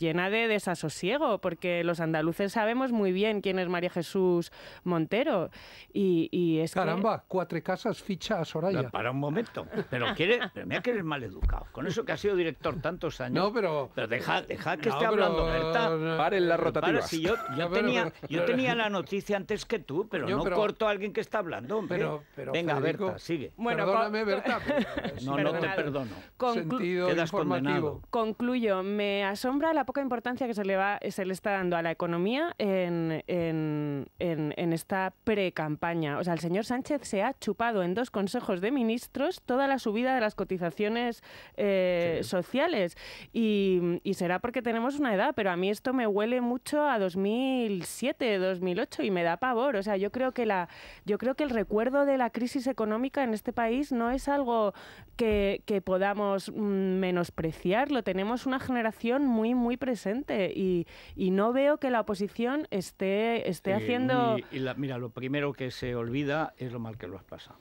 llena de desasosiego, porque los andaluces sabemos muy bien quién es María Jesús Montero. Y, es Caramba, cuatro casas fichas, a Soraya. para un momento, pero, quiere, pero mira que eres educado Con eso que ha sido director tantos años. No, pero... Pero deja, que esté hablando, Berta. Paren la rotativa si yo, tenía, yo tenía la noticia antes que tú, pero no corto a alguien que está hablando, hombre. Pero, Venga, Berta, sigue. Bueno, Perdóname, Berta. no, no te perdono. Concluyo. Me asombra la poca importancia que se le, va, se le está dando a la economía en, esta pre-campaña. O sea, el señor Sánchez se ha chupado en dos consejos de ministros toda la subida de las cotizaciones eh, sociales. Y, y será porque tenemos una edad, pero a mí esto me huele mucho a 2007, 2008 y me da pavor. O sea, yo creo que, la, yo creo que el recuerdo de la crisis crisis económica en este país no es algo que, podamos mm, menospreciar. Lo tenemos una generación muy, muy presente y, no veo que la oposición esté, esté eh, haciendo... Y, mira, lo primero que se olvida es lo mal que lo has pasado.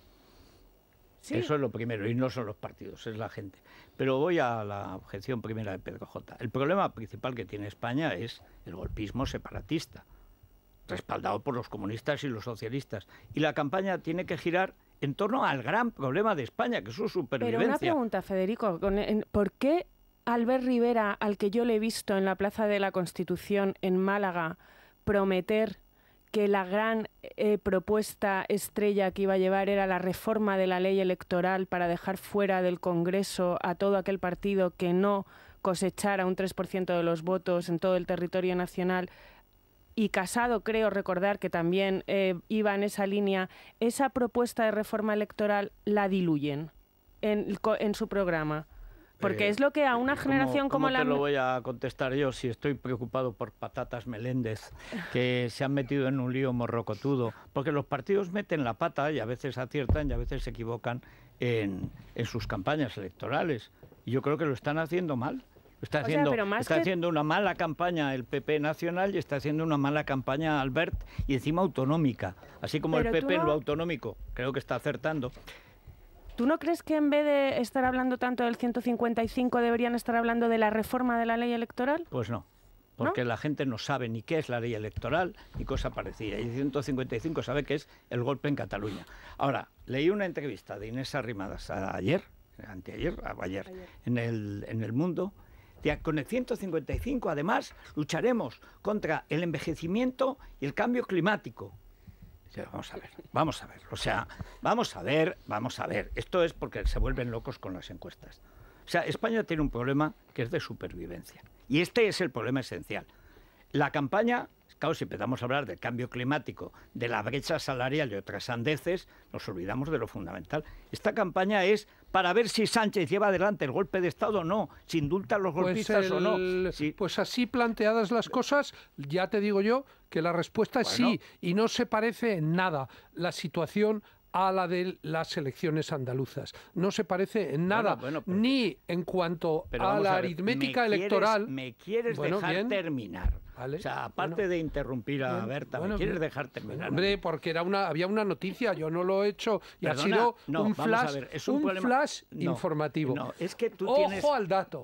Eso es lo primero, y no son los partidos, es la gente. Pero voy a la objeción primera de Pedro J. El problema principal que tiene España es el golpismo separatista respaldado por los comunistas y los socialistas. Y la campaña tiene que girar en torno al gran problema de España, que es su supervivencia. Pero una pregunta, Federico, ¿por qué Albert Rivera, al que yo le he visto en la Plaza de la Constitución en Málaga, prometer que la gran eh, propuesta estrella que iba a llevar era la reforma de la ley electoral para dejar fuera del Congreso a todo aquel partido que no cosechara un 3% de los votos en todo el territorio nacional, y Casado creo recordar que también eh, iba en esa línea, esa propuesta de reforma electoral la diluyen en, su programa. Porque eh, es lo que a una generación como la... Te lo voy a contestar yo si estoy preocupado por patatas Meléndez, que se han metido en un lío morrocotudo. Porque los partidos meten la pata y a veces aciertan y a veces se equivocan en sus campañas electorales. Y yo creo que lo están haciendo mal. Está, haciendo, está haciendo una mala campaña el PP nacional y está haciendo una mala campaña Albert y encima autonómica. Así como el PP en lo autonómico, creo que está acertando. ¿Tú no crees que en vez de estar hablando tanto del 155 deberían estar hablando de la reforma de la ley electoral? Pues no porque la gente no sabe ni qué es la ley electoral ni cosa parecida. Y 155 sabe que es el golpe en Cataluña. Ahora, leí una entrevista de Inés Arrimadas ayer, anteayer, ayer, ayer. En, el, en El Mundo, con el 155, además, lucharemos contra el envejecimiento y el cambio climático. Vamos a ver, vamos a ver. O sea, vamos a ver, vamos a ver. Esto es porque se vuelven locos con las encuestas. O sea, España tiene un problema que es de supervivencia. Y este es el problema esencial. La campaña, claro, si empezamos a hablar del cambio climático, de la brecha salarial y otras sandeces, nos olvidamos de lo fundamental. Esta campaña es para ver si Sánchez lleva adelante el golpe de Estado o no, si indultan los pues golpistas o no. Pues así planteadas las cosas, ya te digo yo que la respuesta es sí y no se parece en nada la situación a la de las elecciones andaluzas. No se parece en nada, ni en cuanto a la aritmética electoral. me quieres dejar terminar. O sea, aparte de interrumpir a Berta, ¿me quieres dejar terminar? Hombre, porque era una, había una noticia, yo no lo he hecho y ha sido un flash, un, flash informativo. es que tú Ojo al dato.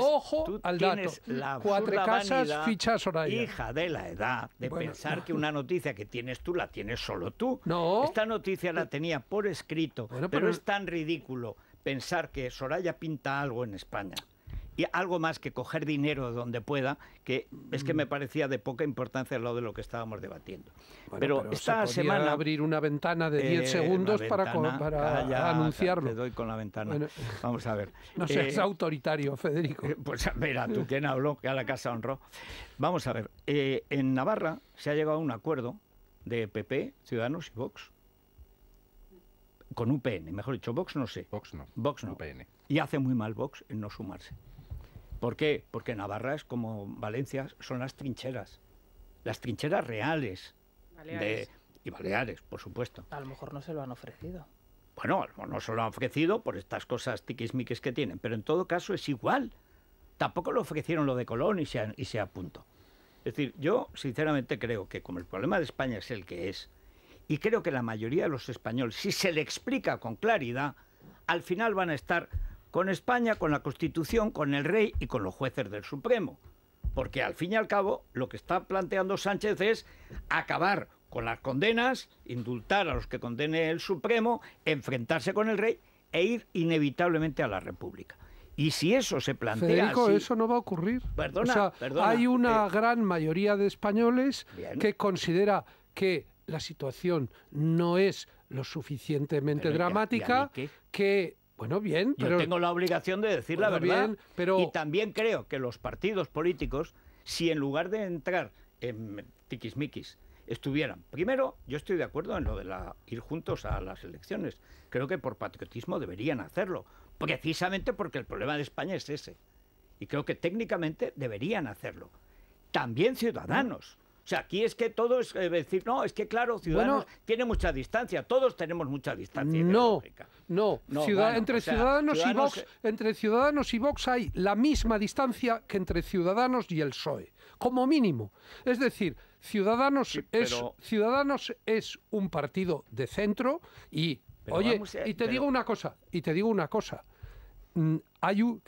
Ojo al dato. Cuatro casas, fichas Soraya. Hija de la edad, de pensar que una noticia que tienes tú la tienes solo tú. Esta noticia la eh. tenía por escrito, pero es tan ridículo pensar que Soraya pinta algo en España y algo más que coger dinero donde pueda, que es que me mm. parecía de poca importancia Lo lado de lo que estábamos debatiendo. pero, esta semana abrir una ventana de 10 eh, segundos para, anunciarlo. doy con la ventana. Vamos a ver. No eh, seas autoritario, Federico. Eh, pues mira, tú quién habló, que a la casa honró. Vamos a ver. en Navarra se ha llegado a un acuerdo de PP, Ciudadanos y Vox con UPN, mejor dicho, Vox no sé. Vox no. Vox no. Y hace muy mal Vox en no sumarse. ¿Por qué? Porque Navarra, es como Valencia, son las trincheras. Las trincheras reales. y Baleares, por supuesto. A lo mejor no se lo han ofrecido. Bueno, no se lo han ofrecido por estas cosas tiquismiques que tienen, pero en todo caso es igual. Tampoco lo ofrecieron lo de Colón y sea y Es decir, yo sinceramente creo que como el problema de España es el que es, y creo que la mayoría de los españoles, si se le explica con claridad, al final van a estar con España, con la Constitución, con el rey y con los jueces del Supremo. Porque al fin y al cabo lo que está planteando Sánchez es acabar con las condenas, indultar a los que condene el Supremo, enfrentarse con el rey e ir inevitablemente a la República. Y si eso se plantea. Federico, eso no va a ocurrir. Perdona, perdona, hay una eh. gran mayoría de españoles que considera que la situación no es lo suficientemente dramática, que bueno, bien, pero... tengo la obligación de decir la verdad. Y también creo que los partidos políticos, si en lugar de entrar en tiquismiquis, estuvieran. Primero, yo estoy de acuerdo en lo de la, ir juntos a las elecciones. Creo que por patriotismo deberían hacerlo, precisamente porque el problema de España es ese. Y creo que técnicamente deberían hacerlo. También ciudadanos. O sea, aquí es que todo es eh, decir, no, es que claro, Ciudadanos tiene mucha distancia, todos tenemos mucha distancia. No, no, no entre, ciudadanos Y Vox, entre Ciudadanos y hay la misma distancia que entre Ciudadanos y el PSOE, como mínimo. Es decir, Ciudadanos, es, ciudadanos es un partido de centro y, oye, eh, y te digo una cosa, y te digo una cosa, mm, hay un,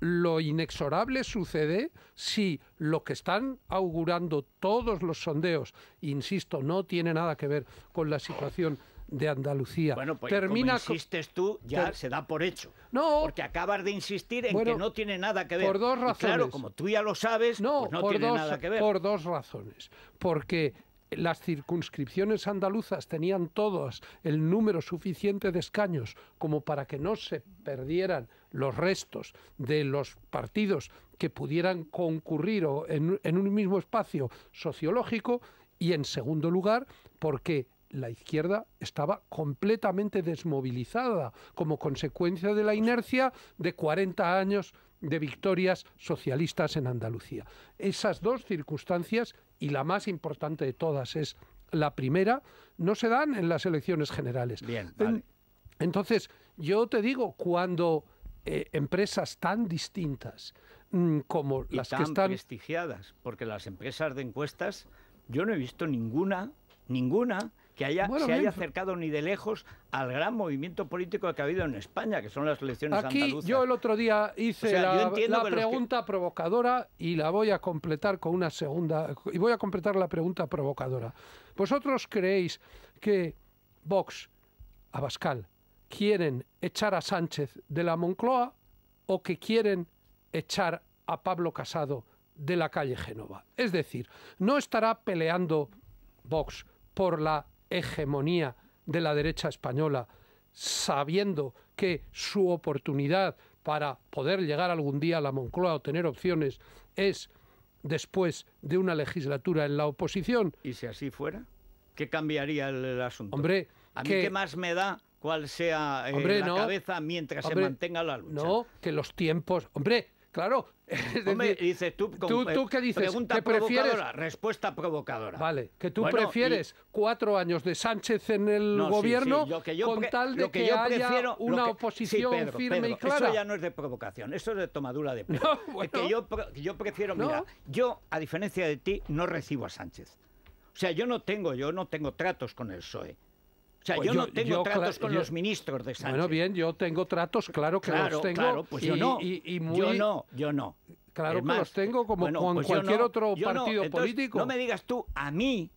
lo inexorable sucede si lo que están augurando todos los sondeos, insisto, no tiene nada que ver con la situación de Andalucía. Bueno, pues Termina como insistes tú, ya se da por hecho. No. Porque acabas de insistir en que no tiene nada que ver. Por dos razones. claro, como tú ya lo sabes, no, pues tiene nada que ver. Por dos razones. Porque las circunscripciones andaluzas tenían todos el número suficiente de escaños como para que no se perdieran los restos de los partidos que pudieran concurrir en, en un mismo espacio sociológico y en segundo lugar porque la izquierda estaba completamente desmovilizada como consecuencia de la inercia de 40 años de victorias socialistas en Andalucía. Esas dos circunstancias, y la más importante de todas es la primera, no se dan en las elecciones generales. Bien, vale. Entonces, yo te digo, cuando eh, empresas tan distintas mm, como las que están... prestigiadas, porque las empresas de encuestas, yo no he visto ninguna, ninguna que haya, se haya acercado ni de lejos al gran movimiento político que ha habido en España, que son las elecciones Aquí, Yo el otro día hice la, pregunta provocadora y la voy a completar con una segunda. Y voy a completar la pregunta provocadora. ¿Vosotros creéis que Vox, Abascal, quieren echar a Sánchez de la Moncloa o que quieren echar a Pablo Casado de la calle Génova. Es decir, no estará peleando Vox por la hegemonía de la derecha española, sabiendo que su oportunidad para poder llegar algún día a la Moncloa o tener opciones es después de una legislatura en la oposición. ¿Y si así fuera? ¿Qué cambiaría el, asunto? Hombre, a mí qué más me da cuál sea eh, la cabeza mientras se mantenga la lucha. No, que los tiempos, hombre, Claro. Hombre, tú, qué dices? prefieres? Respuesta provocadora. Vale, que tú prefieres cuatro años de Sánchez en el gobierno con tal de que, yo haya una oposición firme y clara. Eso ya no es de provocación, eso es de tomadura de pelo. yo, prefiero, mira, yo, a diferencia de ti, no recibo a Sánchez. O sea, yo no tengo, yo no tengo tratos con el PSOE sea, pues yo, no tengo tratos con los ministros de Sánchez. Bueno, bien, yo tengo tratos, claro que los tengo. Claro, pues yo no. Yo no, yo no. Claro que los tengo como con pues cualquier otro partido político. No me digas tú a mí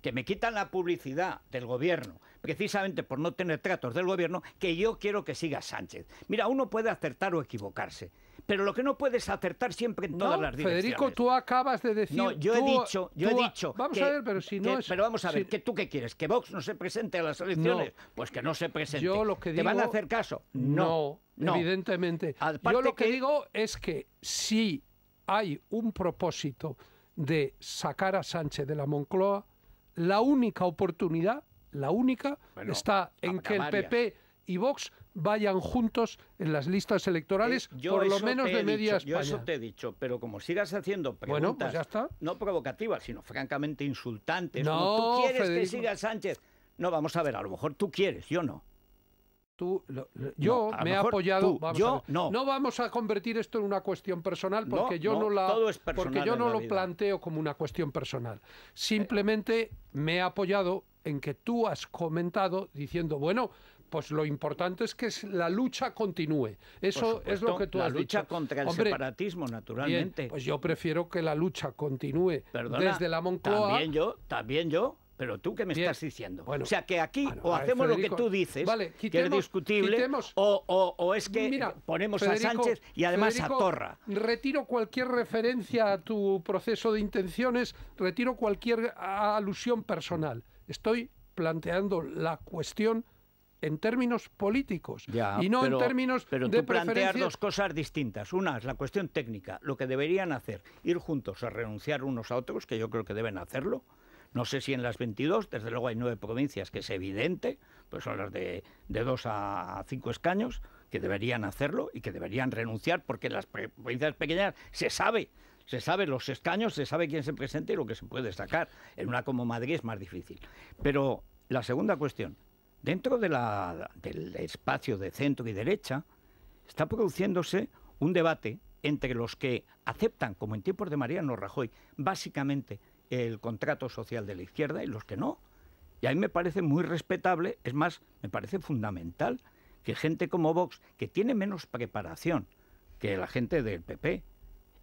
que me quitan la publicidad del gobierno, precisamente por no tener tratos del gobierno, que yo quiero que siga Sánchez. Mira, uno puede acertar o equivocarse pero lo que no puedes acertar siempre en todas las direcciones. Federico, tú acabas de decir. No, yo he dicho, yo he dicho. Vamos a ver, pero si no es. Pero vamos a ver, ¿tú qué quieres? ¿Que Vox no se presente a las elecciones? pues que no se presente. que ¿Te van a hacer caso? No. no evidentemente. Yo lo que, digo es que si hay un propósito de sacar a Sánchez de la Moncloa, la única oportunidad, la única, está en que el PP y Vox vayan juntos en las listas electorales, eh, por lo menos de media España. Yo eso te he dicho, pero como sigas haciendo pues preguntas, no provocativas, sino francamente insultantes, no, tú quieres que siga Sánchez. No, vamos a ver, a lo mejor tú quieres, yo no. yo me he apoyado. yo no. No vamos a convertir esto en una cuestión personal porque yo no, la, porque yo no lo planteo como una cuestión personal. Eh. Simplemente me he apoyado en que tú has comentado diciendo, bueno, pues lo importante es que la lucha continúe. Eso es lo que tú la lucha contra el separatismo, naturalmente. pues yo prefiero que la lucha continúe desde la Moncloa. También yo, también yo. Pero tú qué me estás diciendo. o sea que aquí o hacemos lo que tú dices, vale, que es discutible, o, es que ponemos a Sánchez y además a Torra. Retiro cualquier referencia a tu proceso de intenciones, retiro cualquier alusión personal. Estoy planteando la cuestión en términos políticos y no en términos pero de tú plantear dos cosas distintas. Una es la cuestión técnica, lo que deberían hacer, ir juntos a renunciar unos a otros, que yo creo que deben hacerlo. No sé si en las 22, desde luego hay nueve provincias, que es evidente, pues son las de, de dos a cinco escaños, que deberían hacerlo y que deberían renunciar, porque en las provincias pequeñas se sabe se sabe los escaños, se sabe quién se presenta y lo que se puede sacar. En una como Madrid es más difícil. Pero la segunda cuestión, Dentro del espacio de centro y derecha está produciéndose un debate entre los que aceptan, como en tiempos de Mariano Rajoy, básicamente el contrato social de la izquierda y los que no. Y a mí me parece muy respetable, es más, me parece fundamental que gente como Vox, que tiene menos preparación que la gente del PP,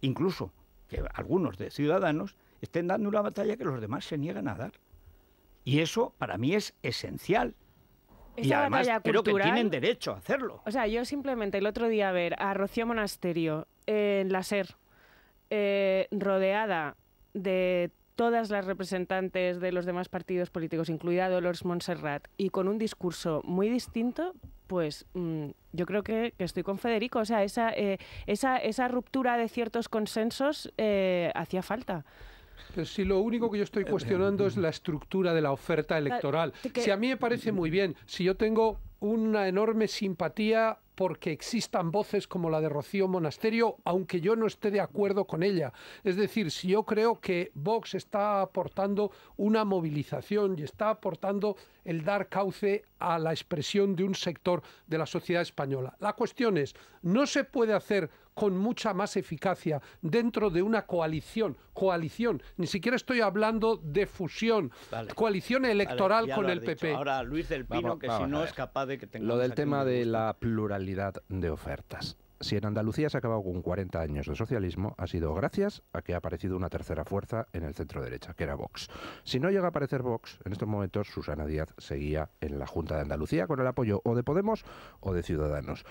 incluso que algunos de Ciudadanos, estén dando una batalla que los demás se niegan a dar. Y eso para mí es esencial y además creo que tienen derecho a hacerlo. O sea, yo simplemente el otro día a ver a Rocío Monasterio en la SER, eh, rodeada de todas las representantes de los demás partidos políticos, incluida Dolores Montserrat, y con un discurso muy distinto, pues mm, yo creo que, estoy con Federico. O sea, esa, eh, esa, esa ruptura de ciertos consensos eh, hacía falta si lo único que yo estoy eh, cuestionando es eh, la eh. estructura de la oferta electoral. Si a mí me parece muy bien, si yo tengo una enorme simpatía porque existan voces como la de Rocío Monasterio, aunque yo no esté de acuerdo con ella. Es decir, si yo creo que Vox está aportando una movilización y está aportando el dar cauce a la expresión de un sector de la sociedad española. La cuestión es, no se puede hacer con mucha más eficacia dentro de una coalición. Coalición, ni siquiera estoy hablando de fusión, coalición electoral con el PP. Ahora, Luis del Pino, que si no es capaz de que Lo del tema de la pluralidad de ofertas si en Andalucía se ha acabado con 40 años de socialismo, ha sido gracias a que ha aparecido una tercera fuerza en el centro derecha, que era Vox. Si no llega a aparecer Vox, en estos momentos Susana Díaz seguía en la Junta de Andalucía con el apoyo o de Podemos o de Ciudadanos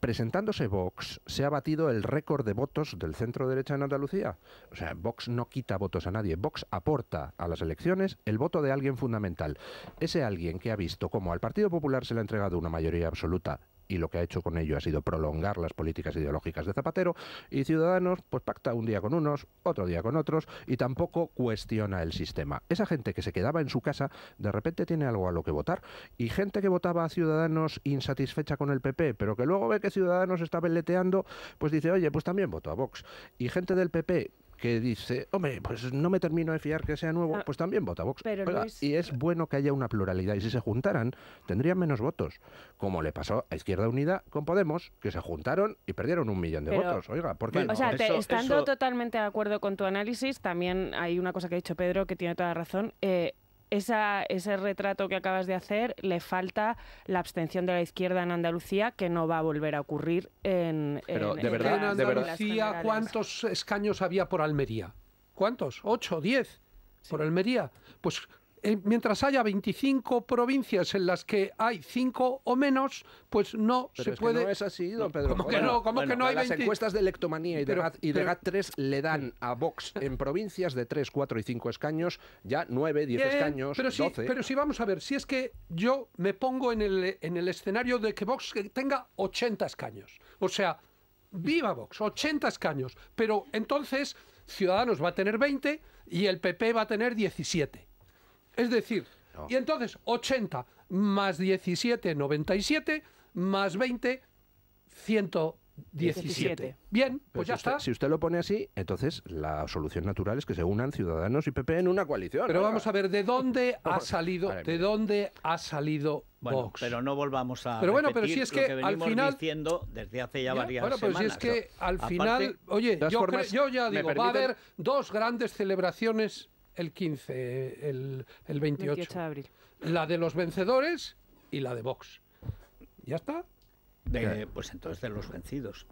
presentándose Vox, se ha batido el récord de votos del centro derecha en Andalucía. O sea, Vox no quita votos a nadie, Vox aporta a las elecciones el voto de alguien fundamental. Ese alguien que ha visto cómo al Partido Popular se le ha entregado una mayoría absoluta y lo que ha hecho con ello ha sido prolongar las políticas ideológicas de Zapatero y Ciudadanos pues pacta un día con unos, otro día con otros y tampoco cuestiona el sistema. Esa gente que se quedaba en su casa de repente tiene algo a lo que votar y gente que votaba a Ciudadanos insatisfecha con el PP pero que luego ve que Ciudadanos está veleteando, pues dice oye pues también voto a Vox y gente del PP que dice, hombre, pues no me termino de fiar que sea nuevo, ah, pues también vota Vox. Pero Y es bueno que haya una pluralidad. Y si se juntaran, tendrían menos votos. Como le pasó a Izquierda Unida con Podemos, que se juntaron y perdieron un millón de votos. Oiga, ¿por qué? o sea, estando totalmente de acuerdo con tu análisis, también hay una cosa que ha dicho Pedro que tiene toda la razón. Eh, esa, ese retrato que acabas de hacer, le falta la abstención de la izquierda en Andalucía, que no va a volver a ocurrir en. de, de verdad, Andalucía, ¿cuántos escaños había por Almería? ¿Cuántos? ¿Ocho? ¿Diez? ¿Por Almería? Pues eh, mientras haya 25 provincias en las que hay 5 o menos, pues no se puede. Que no es así, don Pedro. ¿Cómo que no? ¿Cómo que no hay Las encuestas de Electomanía y de, GAT, y 3 le dan a Vox en provincias de 3, 4 y 5 escaños ya 9, 10 eh, escaños, pero 12. Si, pero si vamos a ver, si es que yo me pongo en el, en el escenario de que Vox tenga 80 escaños. O sea, viva Vox, 80 escaños. Pero entonces Ciudadanos va a tener 20 y el PP va a tener 17. Es decir, y entonces 80 más 17, 97, más 20, 117. Bien, pues ya está. Si usted lo pone así, entonces la solución natural es que se unan Ciudadanos y PP en una coalición. Pero vamos a ver de dónde ha salido, de dónde ha salido Vox. Pero no volvamos a. Pero bueno, pero si es que, al final diciendo desde hace ya, varias Bueno, pero si es que al final, oye, yo, ya digo, va a haber dos grandes celebraciones el 15, el, el 28. de abril. La de los vencedores y la de Vox. ¿Ya está? Eh, pues entonces de los vencidos.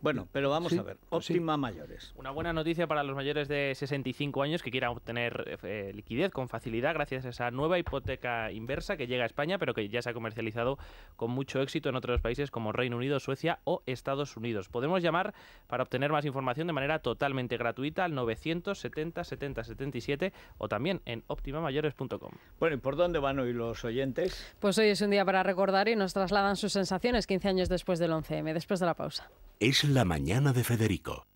Bueno, pero vamos a ver. Pues óptima mayores. Una buena noticia para los mayores de 65 años que quieran obtener eh, liquidez con facilidad gracias a esa nueva hipoteca inversa que llega a España, pero que ya se ha comercializado con mucho éxito en otros países como Reino Unido, Suecia o Estados Unidos. Podemos llamar para obtener más información de manera totalmente gratuita al 970 70 77 o también en optimamayores.com. Bueno, ¿y por dónde van hoy los oyentes? Pues hoy es un día para recordar y nos trasladan sus sensaciones 15 años después del 11M, después de la pausa es La Mañana de Federico,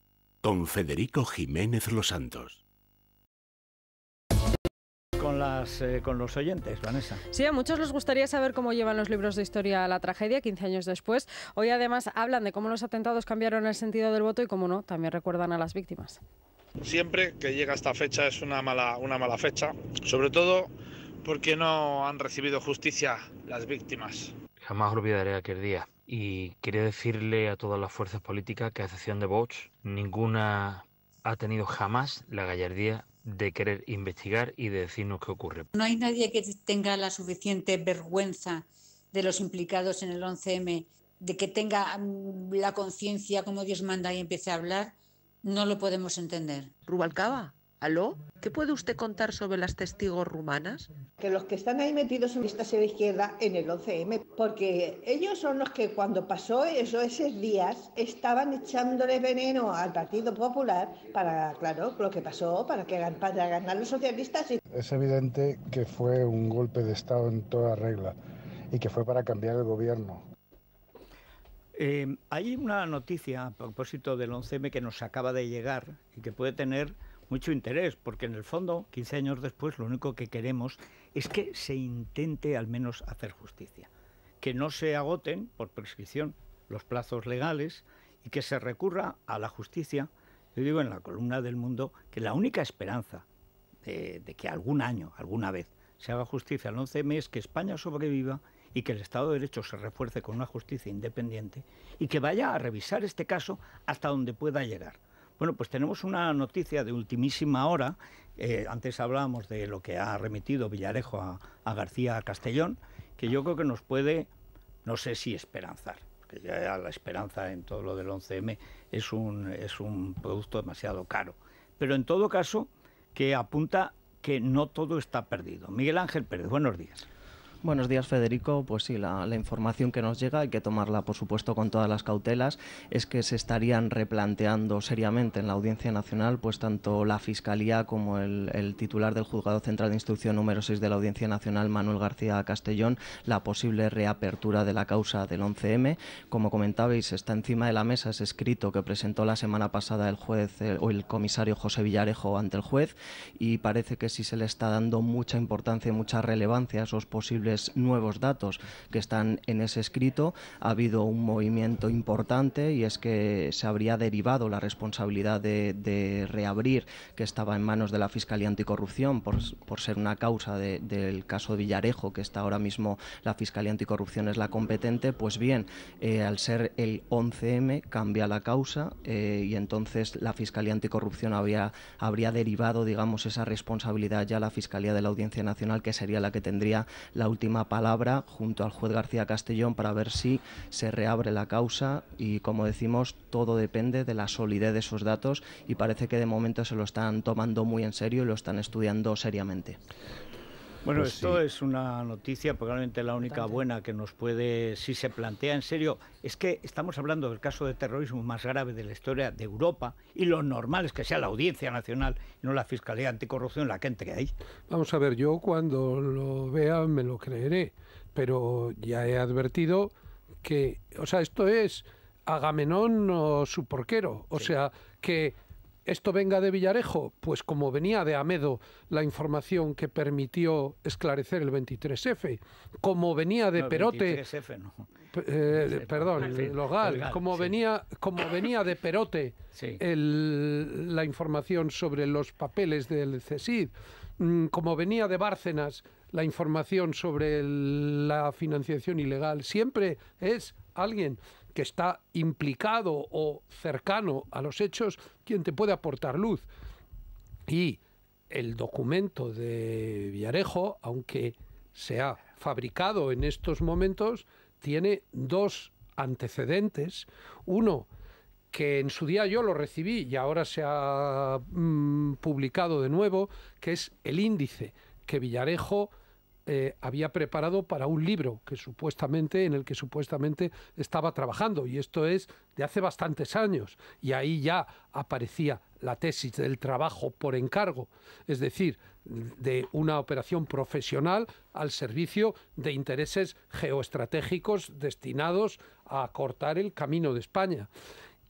con Federico Jiménez Los Santos. Con, las, eh, con los oyentes, Vanessa. Sí, a muchos les gustaría saber cómo llevan los libros de historia a la tragedia 15 años después. Hoy además hablan de cómo los atentados cambiaron el sentido del voto y cómo no, también recuerdan a las víctimas. Siempre que llega esta fecha es una mala, una mala fecha, sobre todo porque no han recibido justicia las víctimas. Jamás olvidaré aquel día y quería decirle a todas las fuerzas políticas que a excepción de Vox, ninguna ha tenido jamás la gallardía de querer investigar y de decirnos qué ocurre. No hay nadie que tenga la suficiente vergüenza de los implicados en el 11M, de que tenga mm, la conciencia como Dios manda y empiece a hablar, no lo podemos entender. Rubalcaba, ¿Qué puede usted contar sobre las testigos rumanas? Que los que están ahí metidos en listas de izquierda en el 11M, porque ellos son los que cuando pasó eso, esos días, estaban echándole veneno al Partido Popular para, claro, lo que pasó, para que para ganar los socialistas. Es evidente que fue un golpe de Estado en toda regla y que fue para cambiar el gobierno. Eh, hay una noticia a propósito del 11M que nos acaba de llegar y que puede tener mucho interés, porque en el fondo, 15 años después, lo único que queremos es que se intente al menos hacer justicia, que no se agoten por prescripción los plazos legales y que se recurra a la justicia. Yo digo en la columna del mundo que la única esperanza de, que algún año, alguna vez, se haga justicia al 11 mes, es que España sobreviva y que el Estado de Derecho se refuerce con una justicia independiente y que vaya a revisar este caso hasta donde pueda llegar. Bueno, pues tenemos una noticia de ultimísima hora. Eh, antes hablábamos de lo que ha remitido Villarejo a, García Castellón, que yo creo que nos puede, no sé si esperanzar, porque ya la esperanza en todo lo del 11M es un, es un producto demasiado caro. Pero en todo caso, que apunta que no todo está perdido. Miguel Ángel Pérez, buenos días. Buenos días, Federico. Pues sí, la, información que nos llega, hay que tomarla, por supuesto, con todas las cautelas, es que se estarían replanteando seriamente en la Audiencia Nacional, pues tanto la Fiscalía como el, titular del Juzgado Central de Instrucción número 6 de la Audiencia Nacional, Manuel García Castellón, la posible reapertura de la causa del 11M. Como comentabais, está encima de la mesa ese escrito que presentó la semana pasada el juez eh, o el comisario José Villarejo ante el juez y parece que sí se le está dando mucha importancia y mucha relevancia a esos posibles nuevos datos que están en ese escrito, ha habido un movimiento importante y es que se habría derivado la responsabilidad de, reabrir que estaba en manos de la Fiscalía Anticorrupción por, por ser una causa del caso de Villarejo, que está ahora mismo la Fiscalía Anticorrupción es la competente, pues bien, eh, al ser el 11M cambia la causa eh, y entonces la Fiscalía Anticorrupción había, habría derivado, digamos, esa responsabilidad ya a la Fiscalía de la Audiencia Nacional, que sería la que tendría la última palabra junto al juez García Castellón para ver si se reabre la causa y como decimos todo depende de la solidez de esos datos y parece que de momento se lo están tomando muy en serio y lo están estudiando seriamente. Bueno, pues esto es una noticia, probablemente la única buena que nos puede, si se plantea en serio, es que estamos hablando del caso de terrorismo más grave de la historia de Europa y lo normal es que sea la Audiencia Nacional y no la Fiscalía Anticorrupción la que entre ahí. Vamos a ver, yo cuando lo vea me lo creeré, pero ya he advertido que, o sea, esto es... Agamenón o su porquero. O sea, que esto venga de Villarejo? Pues como venía de Amedo la información que permitió esclarecer el 23F, como venía de Perote... 23F, perdón, como, venía, como venía de Perote la información sobre los papeles del CESID, mm, como venía de Bárcenas la información sobre la financiación ilegal, siempre es alguien que está implicado o cercano a los hechos quien te puede aportar luz. Y el documento de Villarejo, aunque se ha fabricado en estos momentos, tiene dos antecedentes. Uno, que en su día yo lo recibí y ahora se ha mm, publicado de nuevo, que es el índice que Villarejo eh, había preparado para un libro que supuestamente en el que supuestamente estaba trabajando y esto es de hace bastantes años y ahí ya aparecía la tesis del trabajo por encargo, es decir, de una operación profesional al servicio de intereses geoestratégicos destinados a cortar el camino de España.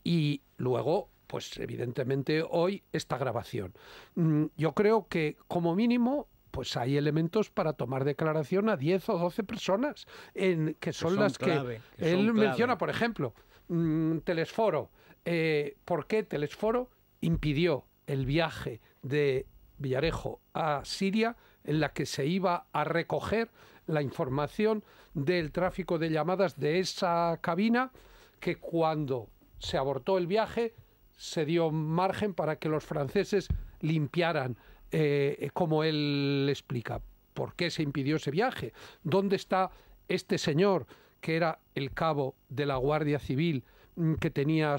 Y luego pues evidentemente hoy esta grabación. Mm, yo creo que como mínimo pues hay elementos para tomar declaración a 10 o 12 personas, que son, las que, él menciona, por ejemplo, mm, Telesforo. Eh, ¿Por qué Telesforo impidió el viaje de Villarejo a Siria en la que se iba a recoger la información del tráfico de llamadas de esa cabina que cuando se abortó el viaje se dio margen para que los franceses limpiaran eh, como él explica. ¿Por qué se impidió ese viaje? ¿Dónde está este señor que era el cabo de la Guardia Civil mm, que tenía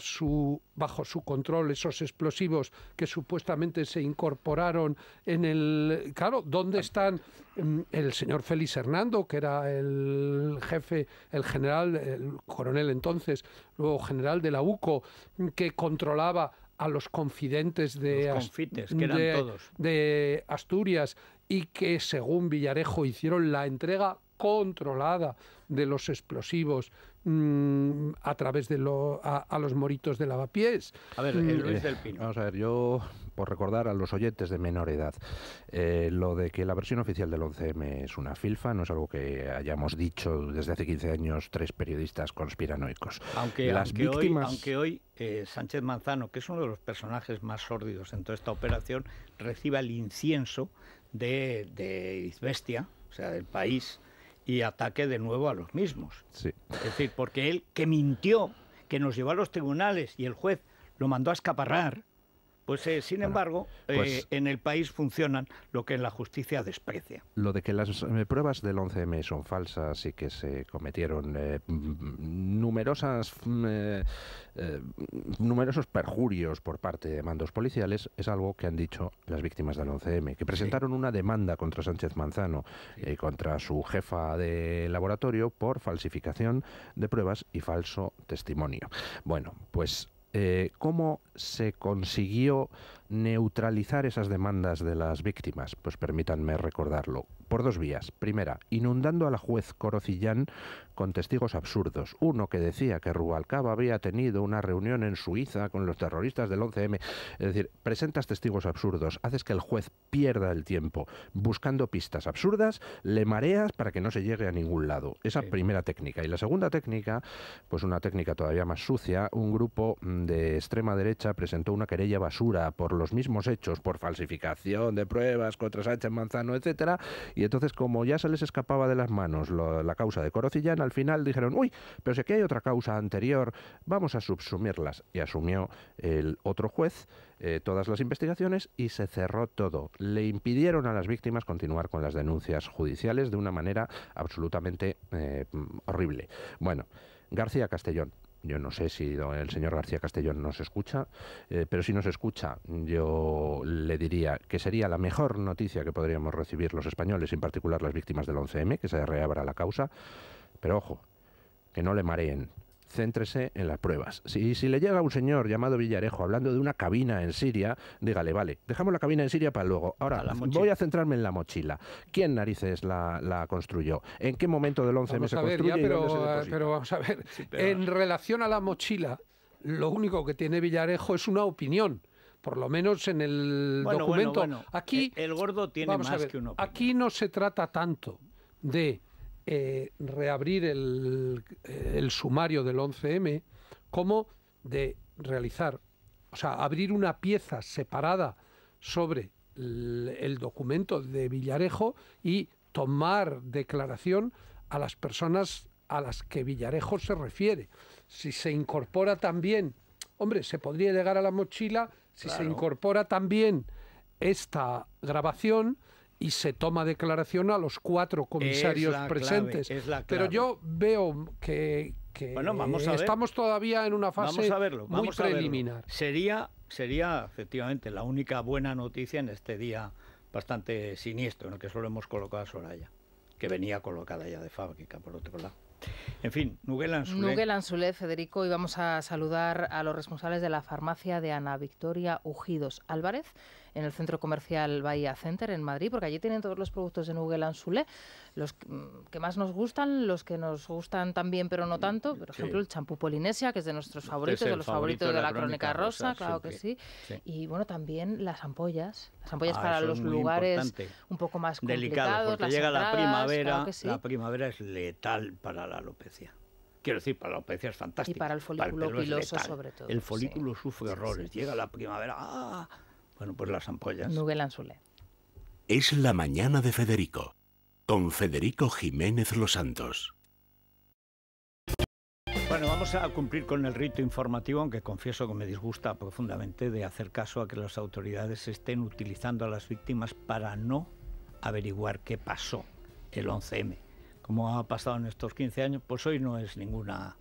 bajo su control esos explosivos que supuestamente se incorporaron en el... Claro, ¿dónde están mm, el señor Félix Hernando, que era el jefe, el general, el coronel entonces, luego general de la UCO, mm, que controlaba a los confidentes de, Asturias y que, según Villarejo, hicieron la entrega controlada de los explosivos mm, a través de a, los moritos de lavapiés. A ver, eh, mm, Luis eh. del Vamos a ver, yo por recordar a los oyentes de menor edad, eh, lo de que la versión oficial del 11M es una filfa no es algo que hayamos dicho desde hace 15 años tres periodistas conspiranoicos. Aunque, Las hoy, eh, Sánchez Manzano, que es uno de los personajes más sórdidos en toda esta operación, reciba el incienso de, de Izbestia, o sea, del país, y ataque de nuevo a los mismos. Es decir, porque él que mintió, que nos llevó a los tribunales y el juez lo mandó a escaparrar, pues eh, sin embargo, eh, pues en el país funcionan lo que en la justicia desprecia. Lo de que las eh, pruebas del 11M son falsas y que se cometieron mm, numerosas mm, numerosos perjurios por parte de mandos policiales es algo que han dicho las víctimas del 11M, que presentaron una demanda contra Sánchez Manzano y contra su jefa de laboratorio por falsificación de pruebas y falso testimonio. Bueno, pues eh, cómo se consiguió neutralizar esas demandas de las víctimas? Pues permítanme recordarlo. Por dos vías. Primera, inundando a la juez Corocillán con testigos absurdos. Uno que decía que Rubalcaba había tenido una reunión en Suiza con los terroristas del 11M. Es decir, presentas testigos absurdos, haces que el juez pierda el tiempo buscando pistas absurdas, le mareas para que no se llegue a ningún lado. Esa primera técnica. Y la segunda técnica, pues una técnica todavía más sucia, un grupo de extrema derecha presentó una querella basura por los mismos hechos, por falsificación de pruebas contra Sánchez Manzano, etcétera. Y entonces, como ya se les escapaba de las manos la causa de Corocillán, al final dijeron, uy, pero si aquí hay otra causa anterior, vamos a subsumirlas. Y asumió el otro juez eh, todas las investigaciones y se cerró todo. Le impidieron a las víctimas continuar con las denuncias judiciales de una manera absolutamente eh, horrible. Bueno, García Castellón, yo no sé si el señor García Castellón nos escucha, eh, pero si nos escucha, yo le diría que sería la mejor noticia que podríamos recibir los españoles, en particular las víctimas del 11M, que se reabra la causa. Pero ojo, que no le mareen, céntrese en las pruebas. Si, le llega un señor llamado Villarejo hablando de una cabina en Siria, dígale, vale, dejamos la cabina en Siria para luego. Ahora, voy a centrarme en la mochila. ¿Quién narices la, construyó? ¿En qué momento del 11 vamos se a ver, ya, pero, vamos a ver, en relación a la mochila, lo único que tiene Villarejo es una opinión por lo menos en el documento. Bueno, Aquí el, gordo tiene más que opinión. Aquí no se trata tanto de eh, reabrir el, sumario del 11M como de realizar, o sea, abrir una pieza separada sobre el, documento de Villarejo y tomar declaración a las personas a las que Villarejo se refiere. Si se incorpora también, hombre, se podría llegar a la mochila si se incorpora también esta grabación, y se toma declaración a los cuatro comisarios presentes. Pero yo veo que, estamos todavía en una fase muy preliminar. Sería, sería efectivamente la única buena noticia en este día bastante siniestro en el que solo hemos colocado a Soraya, que venía colocada ya de fábrica, por otro lado. En fin, Nuguel Anzulé. Nuguel Anzulé, Federico, y vamos a saludar a los responsables de la farmacia de Ana Victoria Ujidos Álvarez, en el centro comercial Bahía Center en Madrid, porque allí tienen todos los productos de Nouguel Anzulé. los mm, que más nos gustan, los que nos gustan también pero no mm, tanto, por ejemplo el champú Polinesia, que es de nuestros este favoritos, de los favoritos de la, Crónica, Rosa, claro que sí. Y bueno, también las ampollas, las ampollas ah, para los lugares un poco más delicados, porque llega la primavera, la primavera es letal para la alopecia quiero decir, para la alopecia es fantástico, Y para el folículo piloso, sobre todo. El folículo sufre errores, Llega la primavera, ¡ah! Bueno, pues las ampollas. Anzulé. Es la mañana de Federico, con Federico Jiménez Los Santos. Bueno, vamos a cumplir con el rito informativo, aunque confieso que me disgusta profundamente de hacer caso a que las autoridades estén utilizando a las víctimas para no averiguar qué pasó el 11M. Como ha pasado en estos 15 años, pues hoy no es ninguna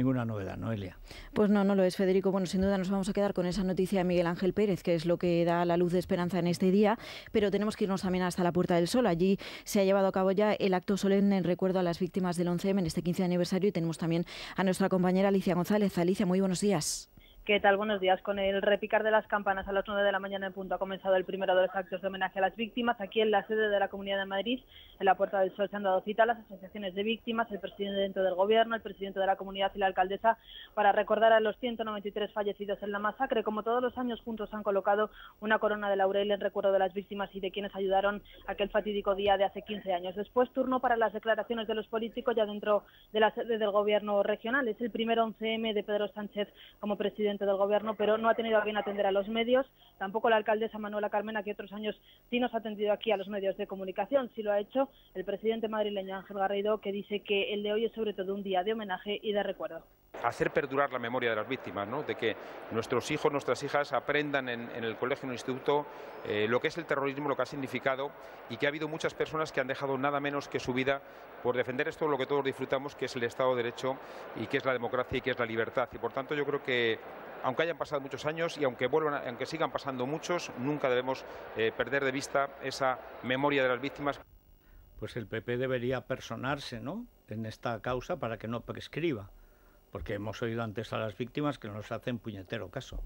ninguna novedad, Noelia. Pues no, no lo es, Federico. Bueno, sin duda nos vamos a quedar con esa noticia de Miguel Ángel Pérez, que es lo que da la luz de esperanza en este día, pero tenemos que irnos también hasta la Puerta del Sol. Allí se ha llevado a cabo ya el acto solemne en recuerdo a las víctimas del 11M en este 15 aniversario y tenemos también a nuestra compañera Alicia González. Alicia, muy buenos días. ¿Qué tal? Buenos días. Con el repicar de las campanas a las 9 de la mañana en punto ha comenzado el primero de los actos de homenaje a las víctimas. Aquí en la sede de la Comunidad de Madrid, en la Puerta del Sol, se han dado cita las asociaciones de víctimas, el presidente dentro del Gobierno, el presidente de la comunidad y la alcaldesa para recordar a los 193 fallecidos en la masacre. Como todos los años, juntos han colocado una corona de laurel en recuerdo de las víctimas y de quienes ayudaron aquel fatídico día de hace 15 años. Después, turno para las declaraciones de los políticos ya dentro de la sede del Gobierno regional. Es el primer 11M de Pedro Sánchez como presidente del gobierno, pero no ha tenido a bien atender a los medios. Tampoco la alcaldesa Manuela Carmena, que otros años sí nos ha atendido aquí a los medios de comunicación, sí lo ha hecho el presidente madrileño Ángel Garrido, que dice que el de hoy es sobre todo un día de homenaje y de recuerdo hacer perdurar la memoria de las víctimas, ¿no? de que nuestros hijos, nuestras hijas aprendan en, el colegio, en el instituto, eh, lo que es el terrorismo, lo que ha significado y que ha habido muchas personas que han dejado nada menos que su vida por defender esto, lo que todos disfrutamos, que es el Estado de Derecho y que es la democracia y que es la libertad. Y por tanto yo creo que aunque hayan pasado muchos años y aunque, vuelvan, aunque sigan pasando muchos, nunca debemos eh, perder de vista esa memoria de las víctimas. Pues el PP debería personarse ¿no? en esta causa para que no prescriba, porque hemos oído antes a las víctimas que nos hacen puñetero caso.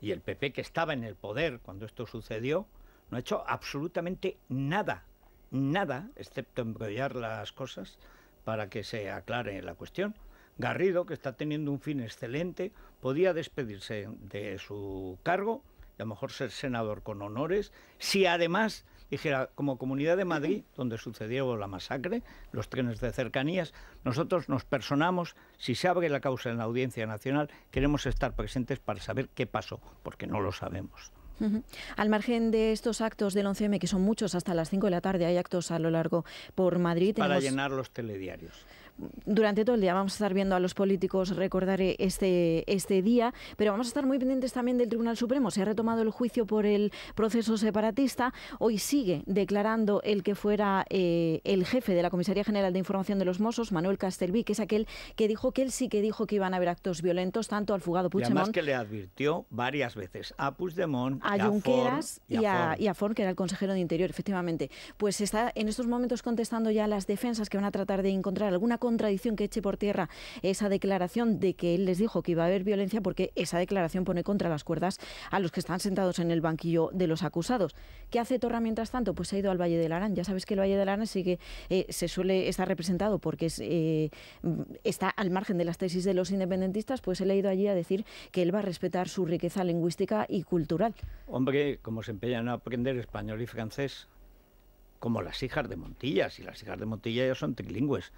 Y el PP que estaba en el poder cuando esto sucedió, no ha hecho absolutamente nada, nada, excepto embrollar las cosas para que se aclare la cuestión. Garrido, que está teniendo un fin excelente, podía despedirse de su cargo y a lo mejor ser senador con honores, si además dijera, como Comunidad de Madrid, donde sucedió la masacre, los trenes de cercanías, nosotros nos personamos, si se abre la causa en la Audiencia Nacional, queremos estar presentes para saber qué pasó, porque no lo sabemos. Al margen de estos actos del 11M, que son muchos, hasta las 5 de la tarde hay actos a lo largo por Madrid. Para llenar los telediarios. Durante todo el día vamos a estar viendo a los políticos recordar este, este día, pero vamos a estar muy pendientes también del Tribunal Supremo. Se ha retomado el juicio por el proceso separatista. Hoy sigue declarando el que fuera eh, el jefe de la Comisaría General de Información de los Mossos, Manuel Castelví, que es aquel que dijo que él sí que dijo que iban a haber actos violentos, tanto al fugado Puigdemont... Y además que le advirtió varias veces a Puigdemont, a, Junqueras y, a, y a que era el consejero de Interior, efectivamente. Pues está en estos momentos contestando ya las defensas que van a tratar de encontrar alguna contradicción que eche por tierra esa declaración de que él les dijo que iba a haber violencia porque esa declaración pone contra las cuerdas a los que están sentados en el banquillo de los acusados. ¿Qué hace Torra mientras tanto? Pues ha ido al Valle del Arán. Ya sabes que el Valle del Arán sigue, eh, se suele estar representado porque es, eh, está al margen de las tesis de los independentistas, pues él ha ido allí a decir que él va a respetar su riqueza lingüística y cultural. Hombre, como se empeñan a aprender español y francés, como las hijas de Montilla, y las hijas de Montilla ya son trilingües.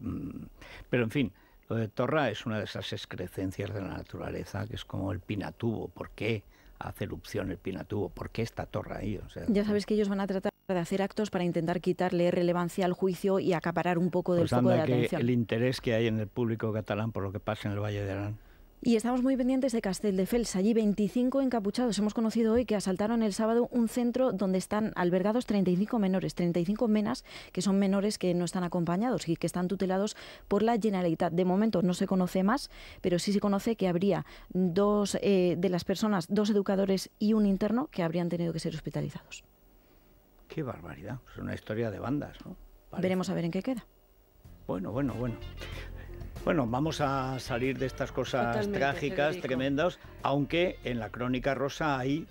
Mm. Pero en fin, lo de Torra es una de esas excrecencias de la naturaleza, que es como el pinatubo. ¿Por qué hace erupción el pinatubo? ¿Por qué está Torra ahí? ya sabes que ellos van a tratar de hacer actos para intentar quitarle relevancia al juicio y acaparar un poco del pues de El interés que hay en el público catalán por lo que pasa en el Valle de Arán. Y estamos muy pendientes de de Fels Allí 25 encapuchados hemos conocido hoy que asaltaron el sábado un centro donde están albergados 35 menores, 35 menas, que son menores que no están acompañados y que están tutelados por la Generalitat. De momento no se conoce más, pero sí se conoce que habría dos eh, de las personas, dos educadores y un interno que habrían tenido que ser hospitalizados. Qué barbaridad. Es una historia de bandas, Veremos a ver en qué queda. Bueno, bueno, bueno. Bueno, vamos a salir de estas cosas trágicas, tremendas, aunque en la Crónica Rosa hay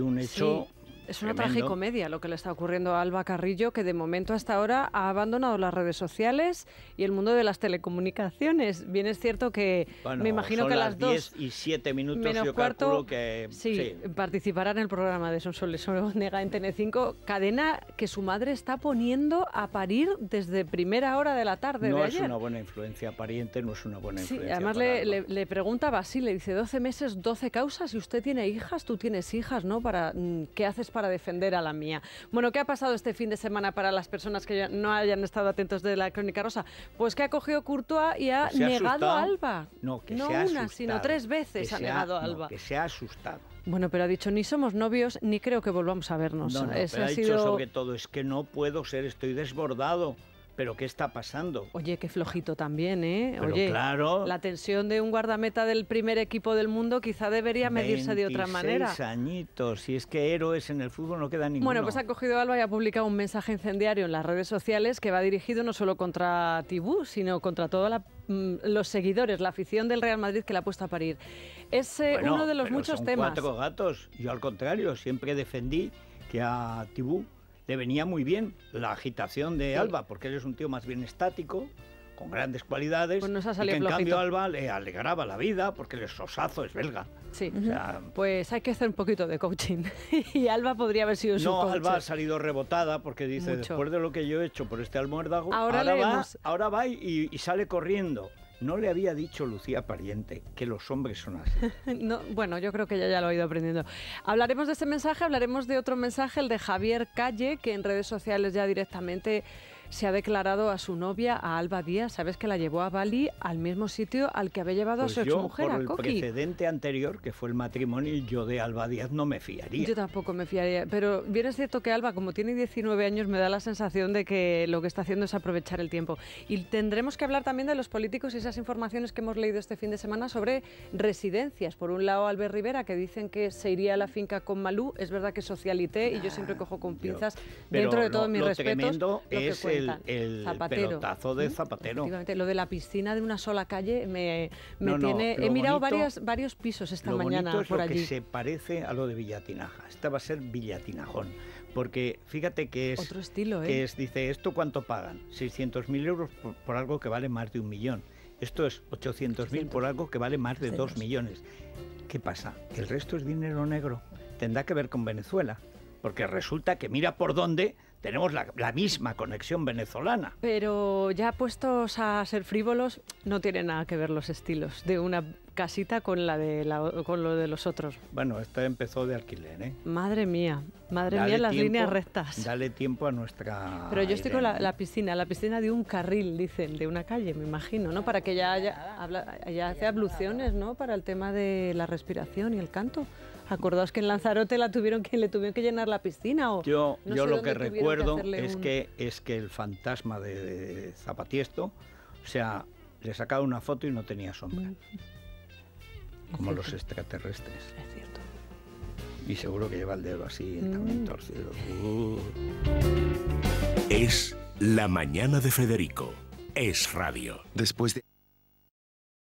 un hecho es una tremendo. tragicomedia lo que le está ocurriendo a Alba Carrillo, que de momento hasta ahora ha abandonado las redes sociales y el mundo de las telecomunicaciones. Bien es cierto que me imagino que las, las 10 y 7 minutos menos yo cuarto, que... Sí, participarán participará en el programa de Sonsoles Nega en tn 5 cadena que su madre está poniendo a parir desde primera hora de la tarde No es una buena influencia, pariente no es una buena sí, influencia. Además le, le, le, preguntaba le dice 12 meses, 12 causas y usted tiene hijas, tú tienes hijas, ¿no? Para mm, ¿Qué haces para defender a la mía. Bueno, ¿qué ha pasado este fin de semana para las personas que no hayan estado atentos de la Crónica Rosa? Pues que ha cogido Courtois y ha negado a Alba. No, que no una, sino tres veces ha, negado a Alba. que se ha asustado. Bueno, pero ha dicho, ni somos novios, ni creo que volvamos a vernos. No, no, Eso pero ha, dicho sobre todo, es que no puedo ser, estoy desbordado pero ¿qué está pasando? Oye, qué flojito también, ¿eh? Oye, claro. La tensión de un guardameta del primer equipo del mundo quizá debería medirse de otra manera. añitos, si es que héroes en el fútbol no queda ninguno. Bueno, pues ha cogido Alba y ha publicado un mensaje incendiario en las redes sociales que va dirigido no solo contra Tibú, sino contra todos mm, los seguidores, la afición del Real Madrid que la ha puesto a parir. Es eh, uno de los muchos son temas. Cuatro gatos. Yo al contrario, siempre defendí que a Tibú le venía muy bien la agitación de Alba, porque él es un tío más bien estático, con grandes cualidades. Pues en cambio Alba le alegraba la vida porque el sosazo es belga. Sí. pues hay que hacer un poquito de coaching. y Alba podría haber sido no, su No, Alba ha salido rebotada porque dice, después de lo que yo he hecho por este almuérdago, ahora, va, y sale corriendo. No le había dicho Lucía Pariente que los hombres son así. no, bueno, yo creo que ella ya lo ha ido aprendiendo. Hablaremos de ese mensaje, hablaremos de otro mensaje, el de Javier Calle, que en redes sociales ya directamente se ha declarado a su novia, a Alba Díaz. Sabes que la llevó a Bali al mismo sitio al que había llevado a pues su exmujer, mujer el precedente anterior, que fue el matrimonio, yo de Alba Díaz no me fiaría. Yo tampoco me fiaría. Pero bien es cierto que Alba, como tiene 19 años, me da la sensación de que lo que está haciendo es aprovechar el tiempo. Y tendremos que hablar también de los políticos y esas informaciones que hemos leído este fin de semana sobre residencias. Por un lado, Albert Rivera, que dicen que se iría a la finca con Malú. Es verdad que socialité y yo siempre ah, cojo con pinzas. dentro de todo mi mis el, el pelotazo de Zapatero. Lo de la piscina de una sola calle me, tiene... he mirado varios pisos esta mañana es que se parece a lo de Villatinaja. Esta va a ser Villatinajón. Porque fíjate que es... estilo, ¿eh? dice, ¿esto cuánto pagan? 600.000 euros por, algo que vale más de un millón. Esto es 800.000 por algo que vale más de dos millones. ¿Qué pasa? El resto es dinero negro. Tendrá que ver con Venezuela. Porque resulta que mira por dónde tenemos la, misma conexión venezolana. Pero ya puestos a ser frívolos, no tiene nada que ver los estilos de una casita con la de con lo de los otros. Bueno, esta empezó de alquiler, ¿eh? Madre mía, madre mía, las líneas rectas. Dale tiempo a nuestra. Pero yo estoy con la, piscina, la piscina de un carril, dicen, de una calle, me imagino, ¿no? Para que ya haya, hace abluciones, ¿no? Para el tema de la respiración y el canto. Acordaos que en Lanzarote la tuvieron que, le tuvieron que llenar la piscina. O yo yo lo que recuerdo es, que, es que el fantasma de, Zapatiesto, o sea, le sacaba una foto y no tenía sombra. Mm. Como los extraterrestres. Es cierto. Y seguro que lleva el dedo así, mm. también torcido. Es la mañana de Federico. Es radio. Después de.